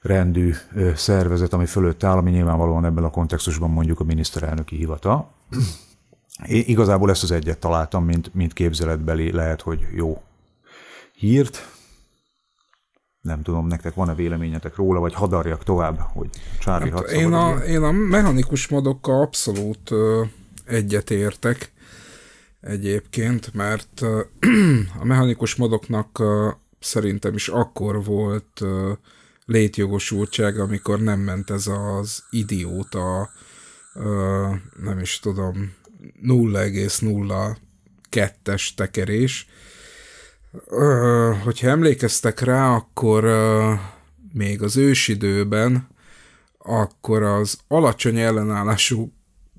rendű szervezet, ami fölött áll, ami nyilvánvalóan ebben a kontextusban mondjuk a miniszterelnöki hivata. Én igazából ezt az egyet találtam, mint, mint képzeletbeli, lehet, hogy jó hírt. Nem tudom, nektek van-e véleményetek róla, vagy hadarjak tovább, hogy Csári hát, én, a, én a mechanikus modokkal abszolút egyetértek egyébként, mert a mechanikus modoknak szerintem is akkor volt létjogosultság, amikor nem ment ez az idióta, nem is tudom, 0,02-es tekerés, Ö, hogyha emlékeztek rá, akkor ö, még az ősidőben, akkor az alacsony ellenállású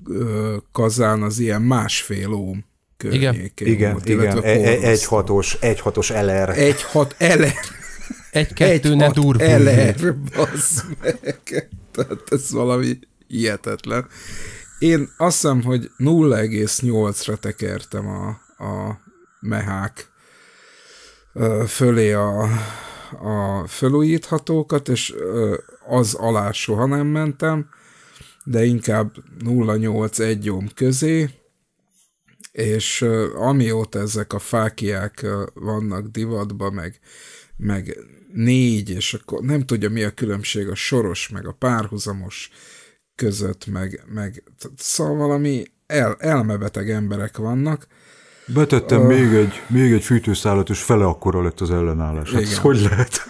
ö, kazán az ilyen másfél óm környékén igen, volt, igen, igen. E- e- egy hatos, egy hatos LR. Egy hat LR. Egy kettő egy ne durva. LR, bassz meg. Tehát ez valami hihetetlen. Én azt hiszem, hogy 0,8-ra tekertem a, a mehák fölé a, a felújíthatókat, és az alá soha nem mentem, de inkább 0,8-1 ohm közé, és amióta ezek a fákiák vannak divatba, meg, meg négy, és akkor nem tudja mi a különbség a soros, meg a párhuzamos között, meg, meg szóval valami el, elmebeteg emberek vannak, Betettem uh, még, egy, még egy fűtőszálat, és fele akkora lett az ellenállás. Hát ez hogy lehet?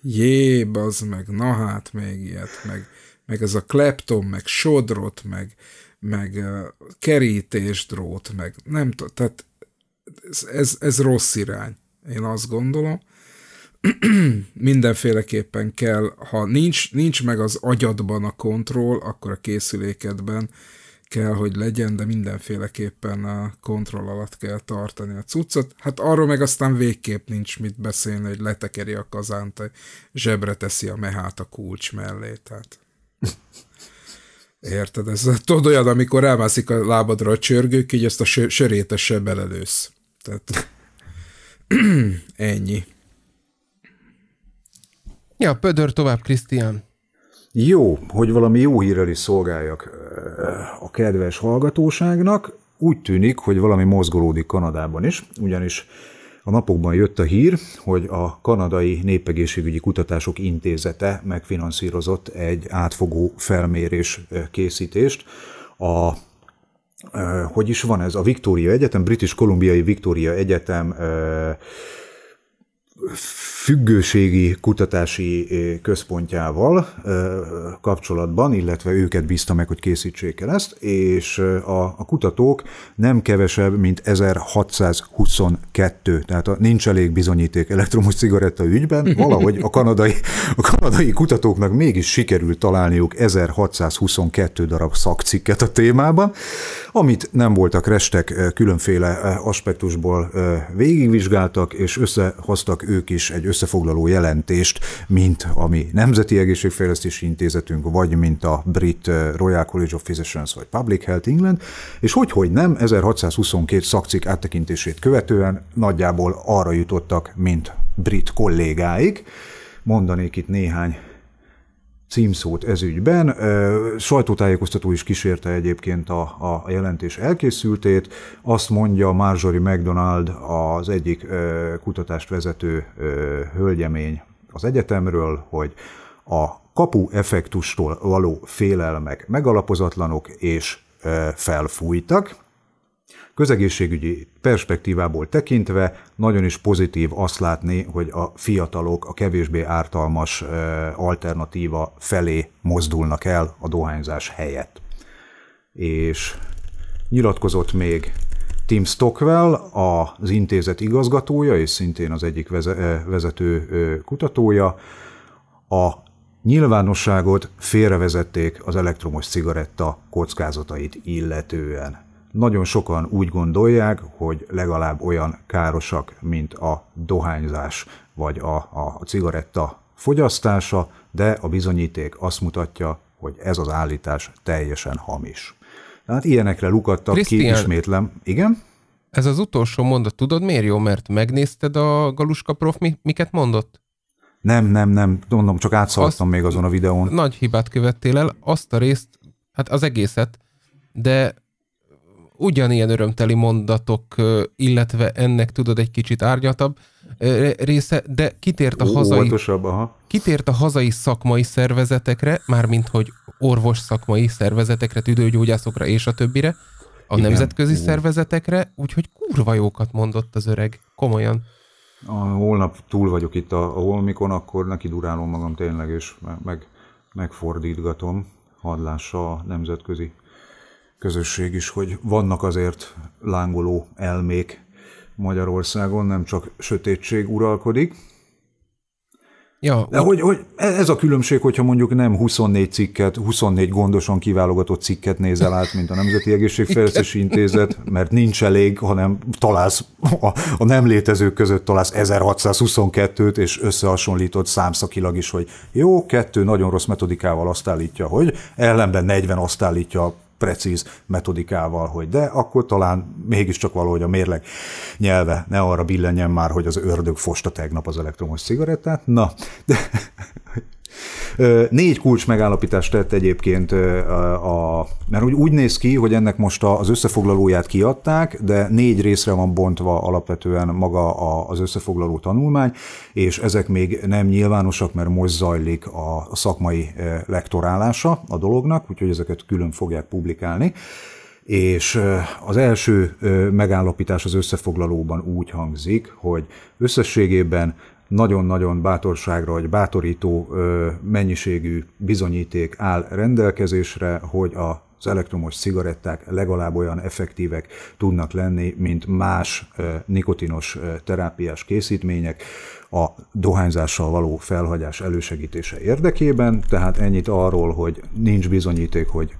Jé, az meg, na hát még ilyet, meg, meg ez a klepton, meg sodrot, meg, meg uh, kerítésdrót, meg nem tudom, tehát ez, ez, ez rossz irány, én azt gondolom. Mindenféleképpen kell, ha nincs, nincs meg az agyadban a kontroll, akkor a készülékedben kell, hogy legyen, de mindenféleképpen a kontroll alatt kell tartani a cuccot. Hát arról meg aztán végképp nincs mit beszélni, hogy letekeri a kazánt, zsebre teszi a mehát a kulcs mellé, tehát... Érted? Ez tudod olyan, amikor elmászik a lábadra a csörgők, így ezt a sö- sörétessel belelősz. Tehát ennyi. Ja, pödör tovább, Krisztián. Jó, hogy valami jó hírrel is szolgáljak a kedves hallgatóságnak. Úgy tűnik, hogy valami mozgolódik Kanadában is, ugyanis a napokban jött a hír, hogy a Kanadai Népegészségügyi Kutatások Intézete megfinanszírozott egy átfogó felmérés készítést a hogy is van ez, a Victoria Egyetem, British Kolumbiai Victoria Egyetem függőségi kutatási eh, központjával eh, kapcsolatban, illetve őket bízta meg, hogy készítsék el ezt, és eh, a, a kutatók nem kevesebb, mint 1622, tehát a, nincs elég bizonyíték elektromos cigaretta ügyben, valahogy a kanadai, a kanadai kutatóknak mégis sikerült találniuk 1622 darab szakcikket a témában, amit nem voltak restek, különféle aspektusból végigvizsgáltak, és összehoztak ők is egy összefoglaló jelentést, mint a mi Nemzeti Egészségfejlesztési Intézetünk, vagy mint a brit eh, Royal College of Physicians, vagy Public Health England, és hogy, hogy nem, 1622 szakcikk áttekintését követően nagyjából arra jutottak, mint brit kollégáik. Mondanék itt néhány címszót ügyben. Sajtótájékoztató is kísérte egyébként a, a jelentés elkészültét. Azt mondja Marjorie McDonald, az egyik kutatást vezető hölgyemény az egyetemről, hogy a kapu effektustól való félelmek megalapozatlanok és felfújtak közegészségügyi perspektívából tekintve nagyon is pozitív azt látni, hogy a fiatalok a kevésbé ártalmas alternatíva felé mozdulnak el a dohányzás helyett. És nyilatkozott még Tim Stockwell, az intézet igazgatója, és szintén az egyik vezető kutatója, a nyilvánosságot félrevezették az elektromos cigaretta kockázatait illetően nagyon sokan úgy gondolják, hogy legalább olyan károsak, mint a dohányzás vagy a, a cigaretta fogyasztása, de a bizonyíték azt mutatja, hogy ez az állítás teljesen hamis. Tehát ilyenekre lukadtak Christian, ki, ismétlem. Igen? Ez az utolsó mondat, tudod miért jó? Mert megnézted a Galuska prof, mi, miket mondott? Nem, nem, nem, mondom, csak átszaladtam még azon a videón. Nagy hibát követtél el, azt a részt, hát az egészet, de ugyanilyen örömteli mondatok, illetve ennek tudod egy kicsit árnyatabb része, de kitért a hazai, Ó, aha. kitért a hazai szakmai szervezetekre, mármint hogy orvos szakmai szervezetekre, tüdőgyógyászokra és a többire, a Igen. nemzetközi Igen. szervezetekre, úgyhogy kurva jókat mondott az öreg, komolyan. A, holnap túl vagyok itt a, a holmikon, akkor neki durálom magam tényleg, és meg, meg megfordítgatom hadlása a nemzetközi közösség is, hogy vannak azért lángoló elmék Magyarországon, nem csak sötétség uralkodik. Ja, De hogy, hogy ez a különbség, hogyha mondjuk nem 24 cikket, 24 gondosan kiválogatott cikket nézel át, mint a Nemzeti Egészségfejlesztési Intézet, mert nincs elég, hanem találsz a, a nem létezők között találsz 1622-t, és összehasonlítod számszakilag is, hogy jó, kettő nagyon rossz metodikával azt állítja, hogy ellenben 40 azt állítja, precíz metodikával, hogy de akkor talán mégiscsak valahogy a mérleg nyelve ne arra billenjen már, hogy az ördög fosta tegnap az elektromos cigarettát. Na, de Négy kulcs megállapítást tett egyébként, a, a, mert úgy, úgy néz ki, hogy ennek most az összefoglalóját kiadták, de négy részre van bontva alapvetően maga az összefoglaló tanulmány, és ezek még nem nyilvánosak, mert most zajlik a, a szakmai lektorálása a dolognak, úgyhogy ezeket külön fogják publikálni és az első megállapítás az összefoglalóban úgy hangzik, hogy összességében nagyon-nagyon bátorságra, vagy bátorító mennyiségű bizonyíték áll rendelkezésre, hogy a az elektromos cigaretták legalább olyan effektívek tudnak lenni, mint más nikotinos terápiás készítmények a dohányzással való felhagyás elősegítése érdekében. Tehát ennyit arról, hogy nincs bizonyíték, hogy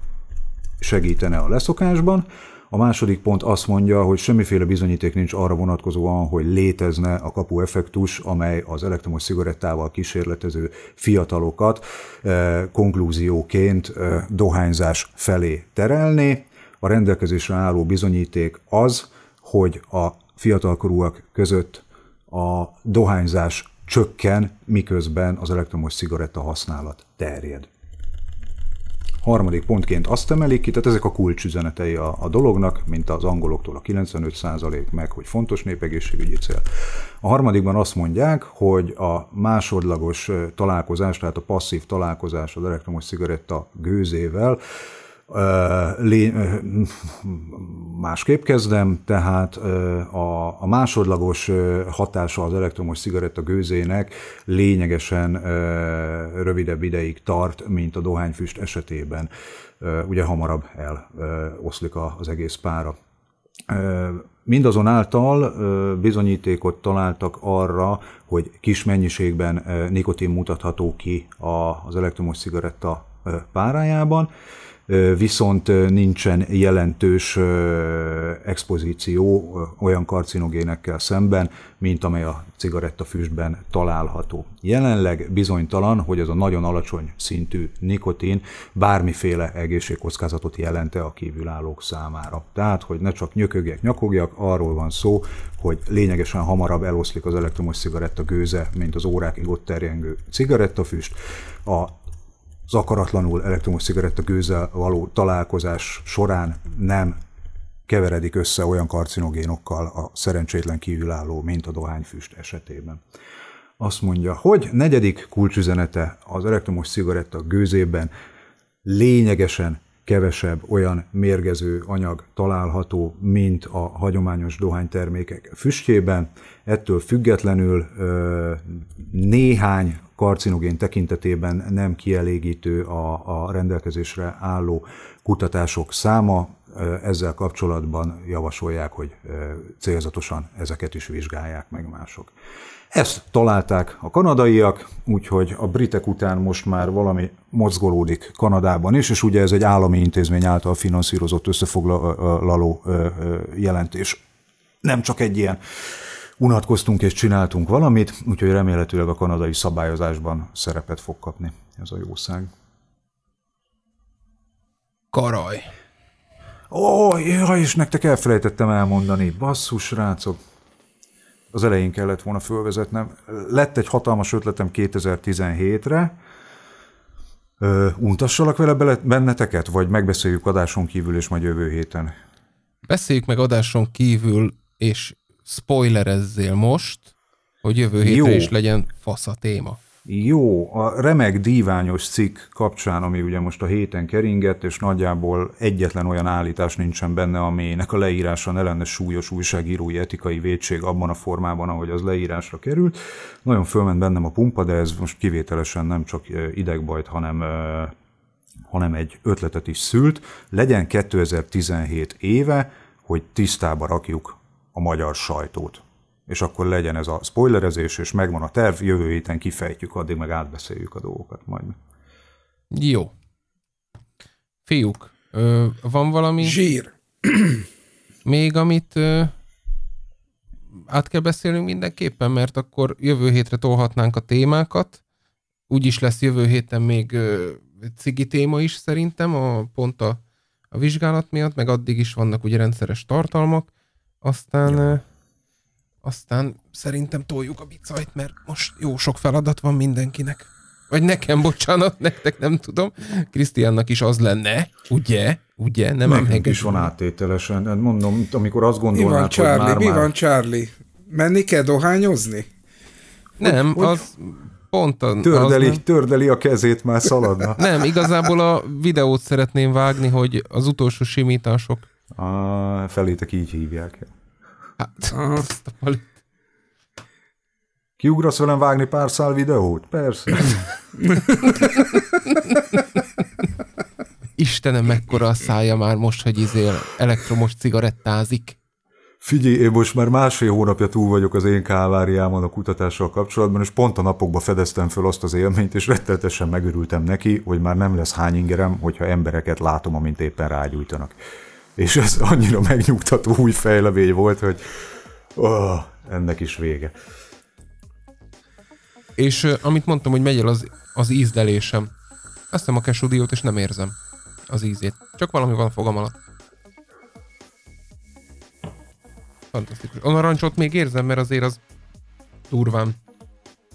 segítene a leszokásban. A második pont azt mondja, hogy semmiféle bizonyíték nincs arra vonatkozóan, hogy létezne a kapu effektus, amely az elektromos cigarettával kísérletező fiatalokat eh, konklúzióként eh, dohányzás felé terelné. A rendelkezésre álló bizonyíték az, hogy a fiatalkorúak között a dohányzás csökken, miközben az elektromos cigaretta használat terjed harmadik pontként azt emelik ki, tehát ezek a kulcsüzenetei a, a dolognak, mint az angoloktól a 95%, meg hogy fontos népegészségügyi cél. A harmadikban azt mondják, hogy a másodlagos találkozás, tehát a passzív találkozás az elektromos cigaretta gőzével, másképp kezdem, tehát a, a másodlagos hatása az elektromos cigaretta gőzének lényegesen rövidebb ideig tart, mint a dohányfüst esetében. Ugye hamarabb eloszlik az egész pára. Mindazonáltal bizonyítékot találtak arra, hogy kis mennyiségben nikotin mutatható ki az elektromos cigaretta párájában, viszont nincsen jelentős expozíció olyan karcinogénekkel szemben, mint amely a cigarettafüstben található. Jelenleg bizonytalan, hogy ez a nagyon alacsony szintű nikotin bármiféle egészségkockázatot jelente a kívülállók számára. Tehát, hogy ne csak nyökögjek, nyakogjak, arról van szó, hogy lényegesen hamarabb eloszlik az elektromos cigaretta gőze, mint az órákig ott terjengő cigarettafüst. A az akaratlanul elektromos cigaretta gőzzel való találkozás során nem keveredik össze olyan karcinogénokkal a szerencsétlen kívülálló, mint a dohányfüst esetében. Azt mondja, hogy negyedik kulcsüzenete az elektromos cigaretta gőzében lényegesen kevesebb olyan mérgező anyag található, mint a hagyományos dohánytermékek füstjében. Ettől függetlenül néhány karcinogén tekintetében nem kielégítő a, a rendelkezésre álló kutatások száma, ezzel kapcsolatban javasolják, hogy célzatosan ezeket is vizsgálják meg mások. Ezt találták a kanadaiak, úgyhogy a britek után most már valami mozgolódik Kanadában is, és ugye ez egy állami intézmény által finanszírozott összefoglaló jelentés. Nem csak egy ilyen unatkoztunk és csináltunk valamit, úgyhogy remélhetőleg a kanadai szabályozásban szerepet fog kapni ez a jószág. Karaj. Ó, oh, jaj, és nektek elfelejtettem elmondani. Basszus, rácok az elején kellett volna fölvezetnem. Lett egy hatalmas ötletem 2017-re, Ö, untassalak vele benneteket, vagy megbeszéljük adáson kívül, és majd jövő héten? Beszéljük meg adáson kívül, és spoilerezzél most, hogy jövő héten Jó. is legyen fasz a téma. Jó, a remek díványos cikk kapcsán, ami ugye most a héten keringett, és nagyjából egyetlen olyan állítás nincsen benne, aminek a leírása ne lenne súlyos újságírói etikai védség abban a formában, ahogy az leírásra került. Nagyon fölment bennem a pumpa, de ez most kivételesen nem csak idegbajt, hanem hanem egy ötletet is szült, legyen 2017 éve, hogy tisztába rakjuk a magyar sajtót és akkor legyen ez a spoilerezés, és megvan a terv, jövő héten kifejtjük, addig meg átbeszéljük a dolgokat majd. Jó. Fiúk, ö, van valami... Zsír. Még amit ö, át kell beszélnünk mindenképpen, mert akkor jövő hétre tolhatnánk a témákat. is lesz jövő héten még ö, cigi téma is szerintem, a, pont a, a vizsgálat miatt, meg addig is vannak ugye rendszeres tartalmak. Aztán... Jó aztán szerintem toljuk a bicajt, mert most jó sok feladat van mindenkinek. Vagy nekem, bocsánat, nektek nem tudom. Krisztiánnak is az lenne, ugye? Ugye? Nem Nekünk is van áttételesen. Hát mondom, amikor azt gondolnád, mi van, Charlie? hogy már Mi már... van, Charlie? Menni kell dohányozni? Nem, hogy, az hogy... pont a, tördeli, az nem... tördeli a kezét, már szaladna. Nem, igazából a videót szeretném vágni, hogy az utolsó simítások. A, felétek így hívják. Hát, azt a Kiugrasz velem vágni pár szál videót? Persze. Istenem, mekkora a szája már most, hogy izél elektromos cigarettázik. Figyelj, én most már másfél hónapja túl vagyok az én káváriámon a kutatással kapcsolatban, és pont a napokban fedeztem föl azt az élményt, és rettetesen megörültem neki, hogy már nem lesz hány ingerem, hogyha embereket látom, amint éppen rágyújtanak és ez annyira megnyugtató új fejlemény volt, hogy oh, ennek is vége. És amit mondtam, hogy megy el az, az ízdelésem, veszem a kesudiót, és nem érzem az ízét. Csak valami van a fogam alatt. Fantasztikus. A narancsot még érzem, mert azért az durván.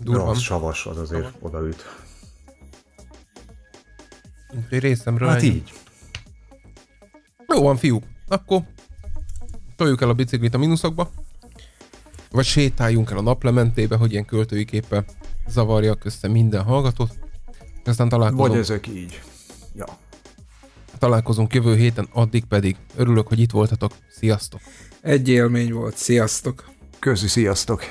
Durván. az savas, az azért odaüt. Úgyhogy részemről Hát ennyi. így. Jó van, fiúk. Akkor toljuk el a biciklit a mínuszokba. Vagy sétáljunk el a naplementébe, hogy ilyen költői képe zavarja össze minden hallgatót. Aztán találkozunk. Vagy ezek így. Ja. Találkozunk jövő héten, addig pedig örülök, hogy itt voltatok. Sziasztok! Egy élmény volt. Sziasztok! Közi, sziasztok!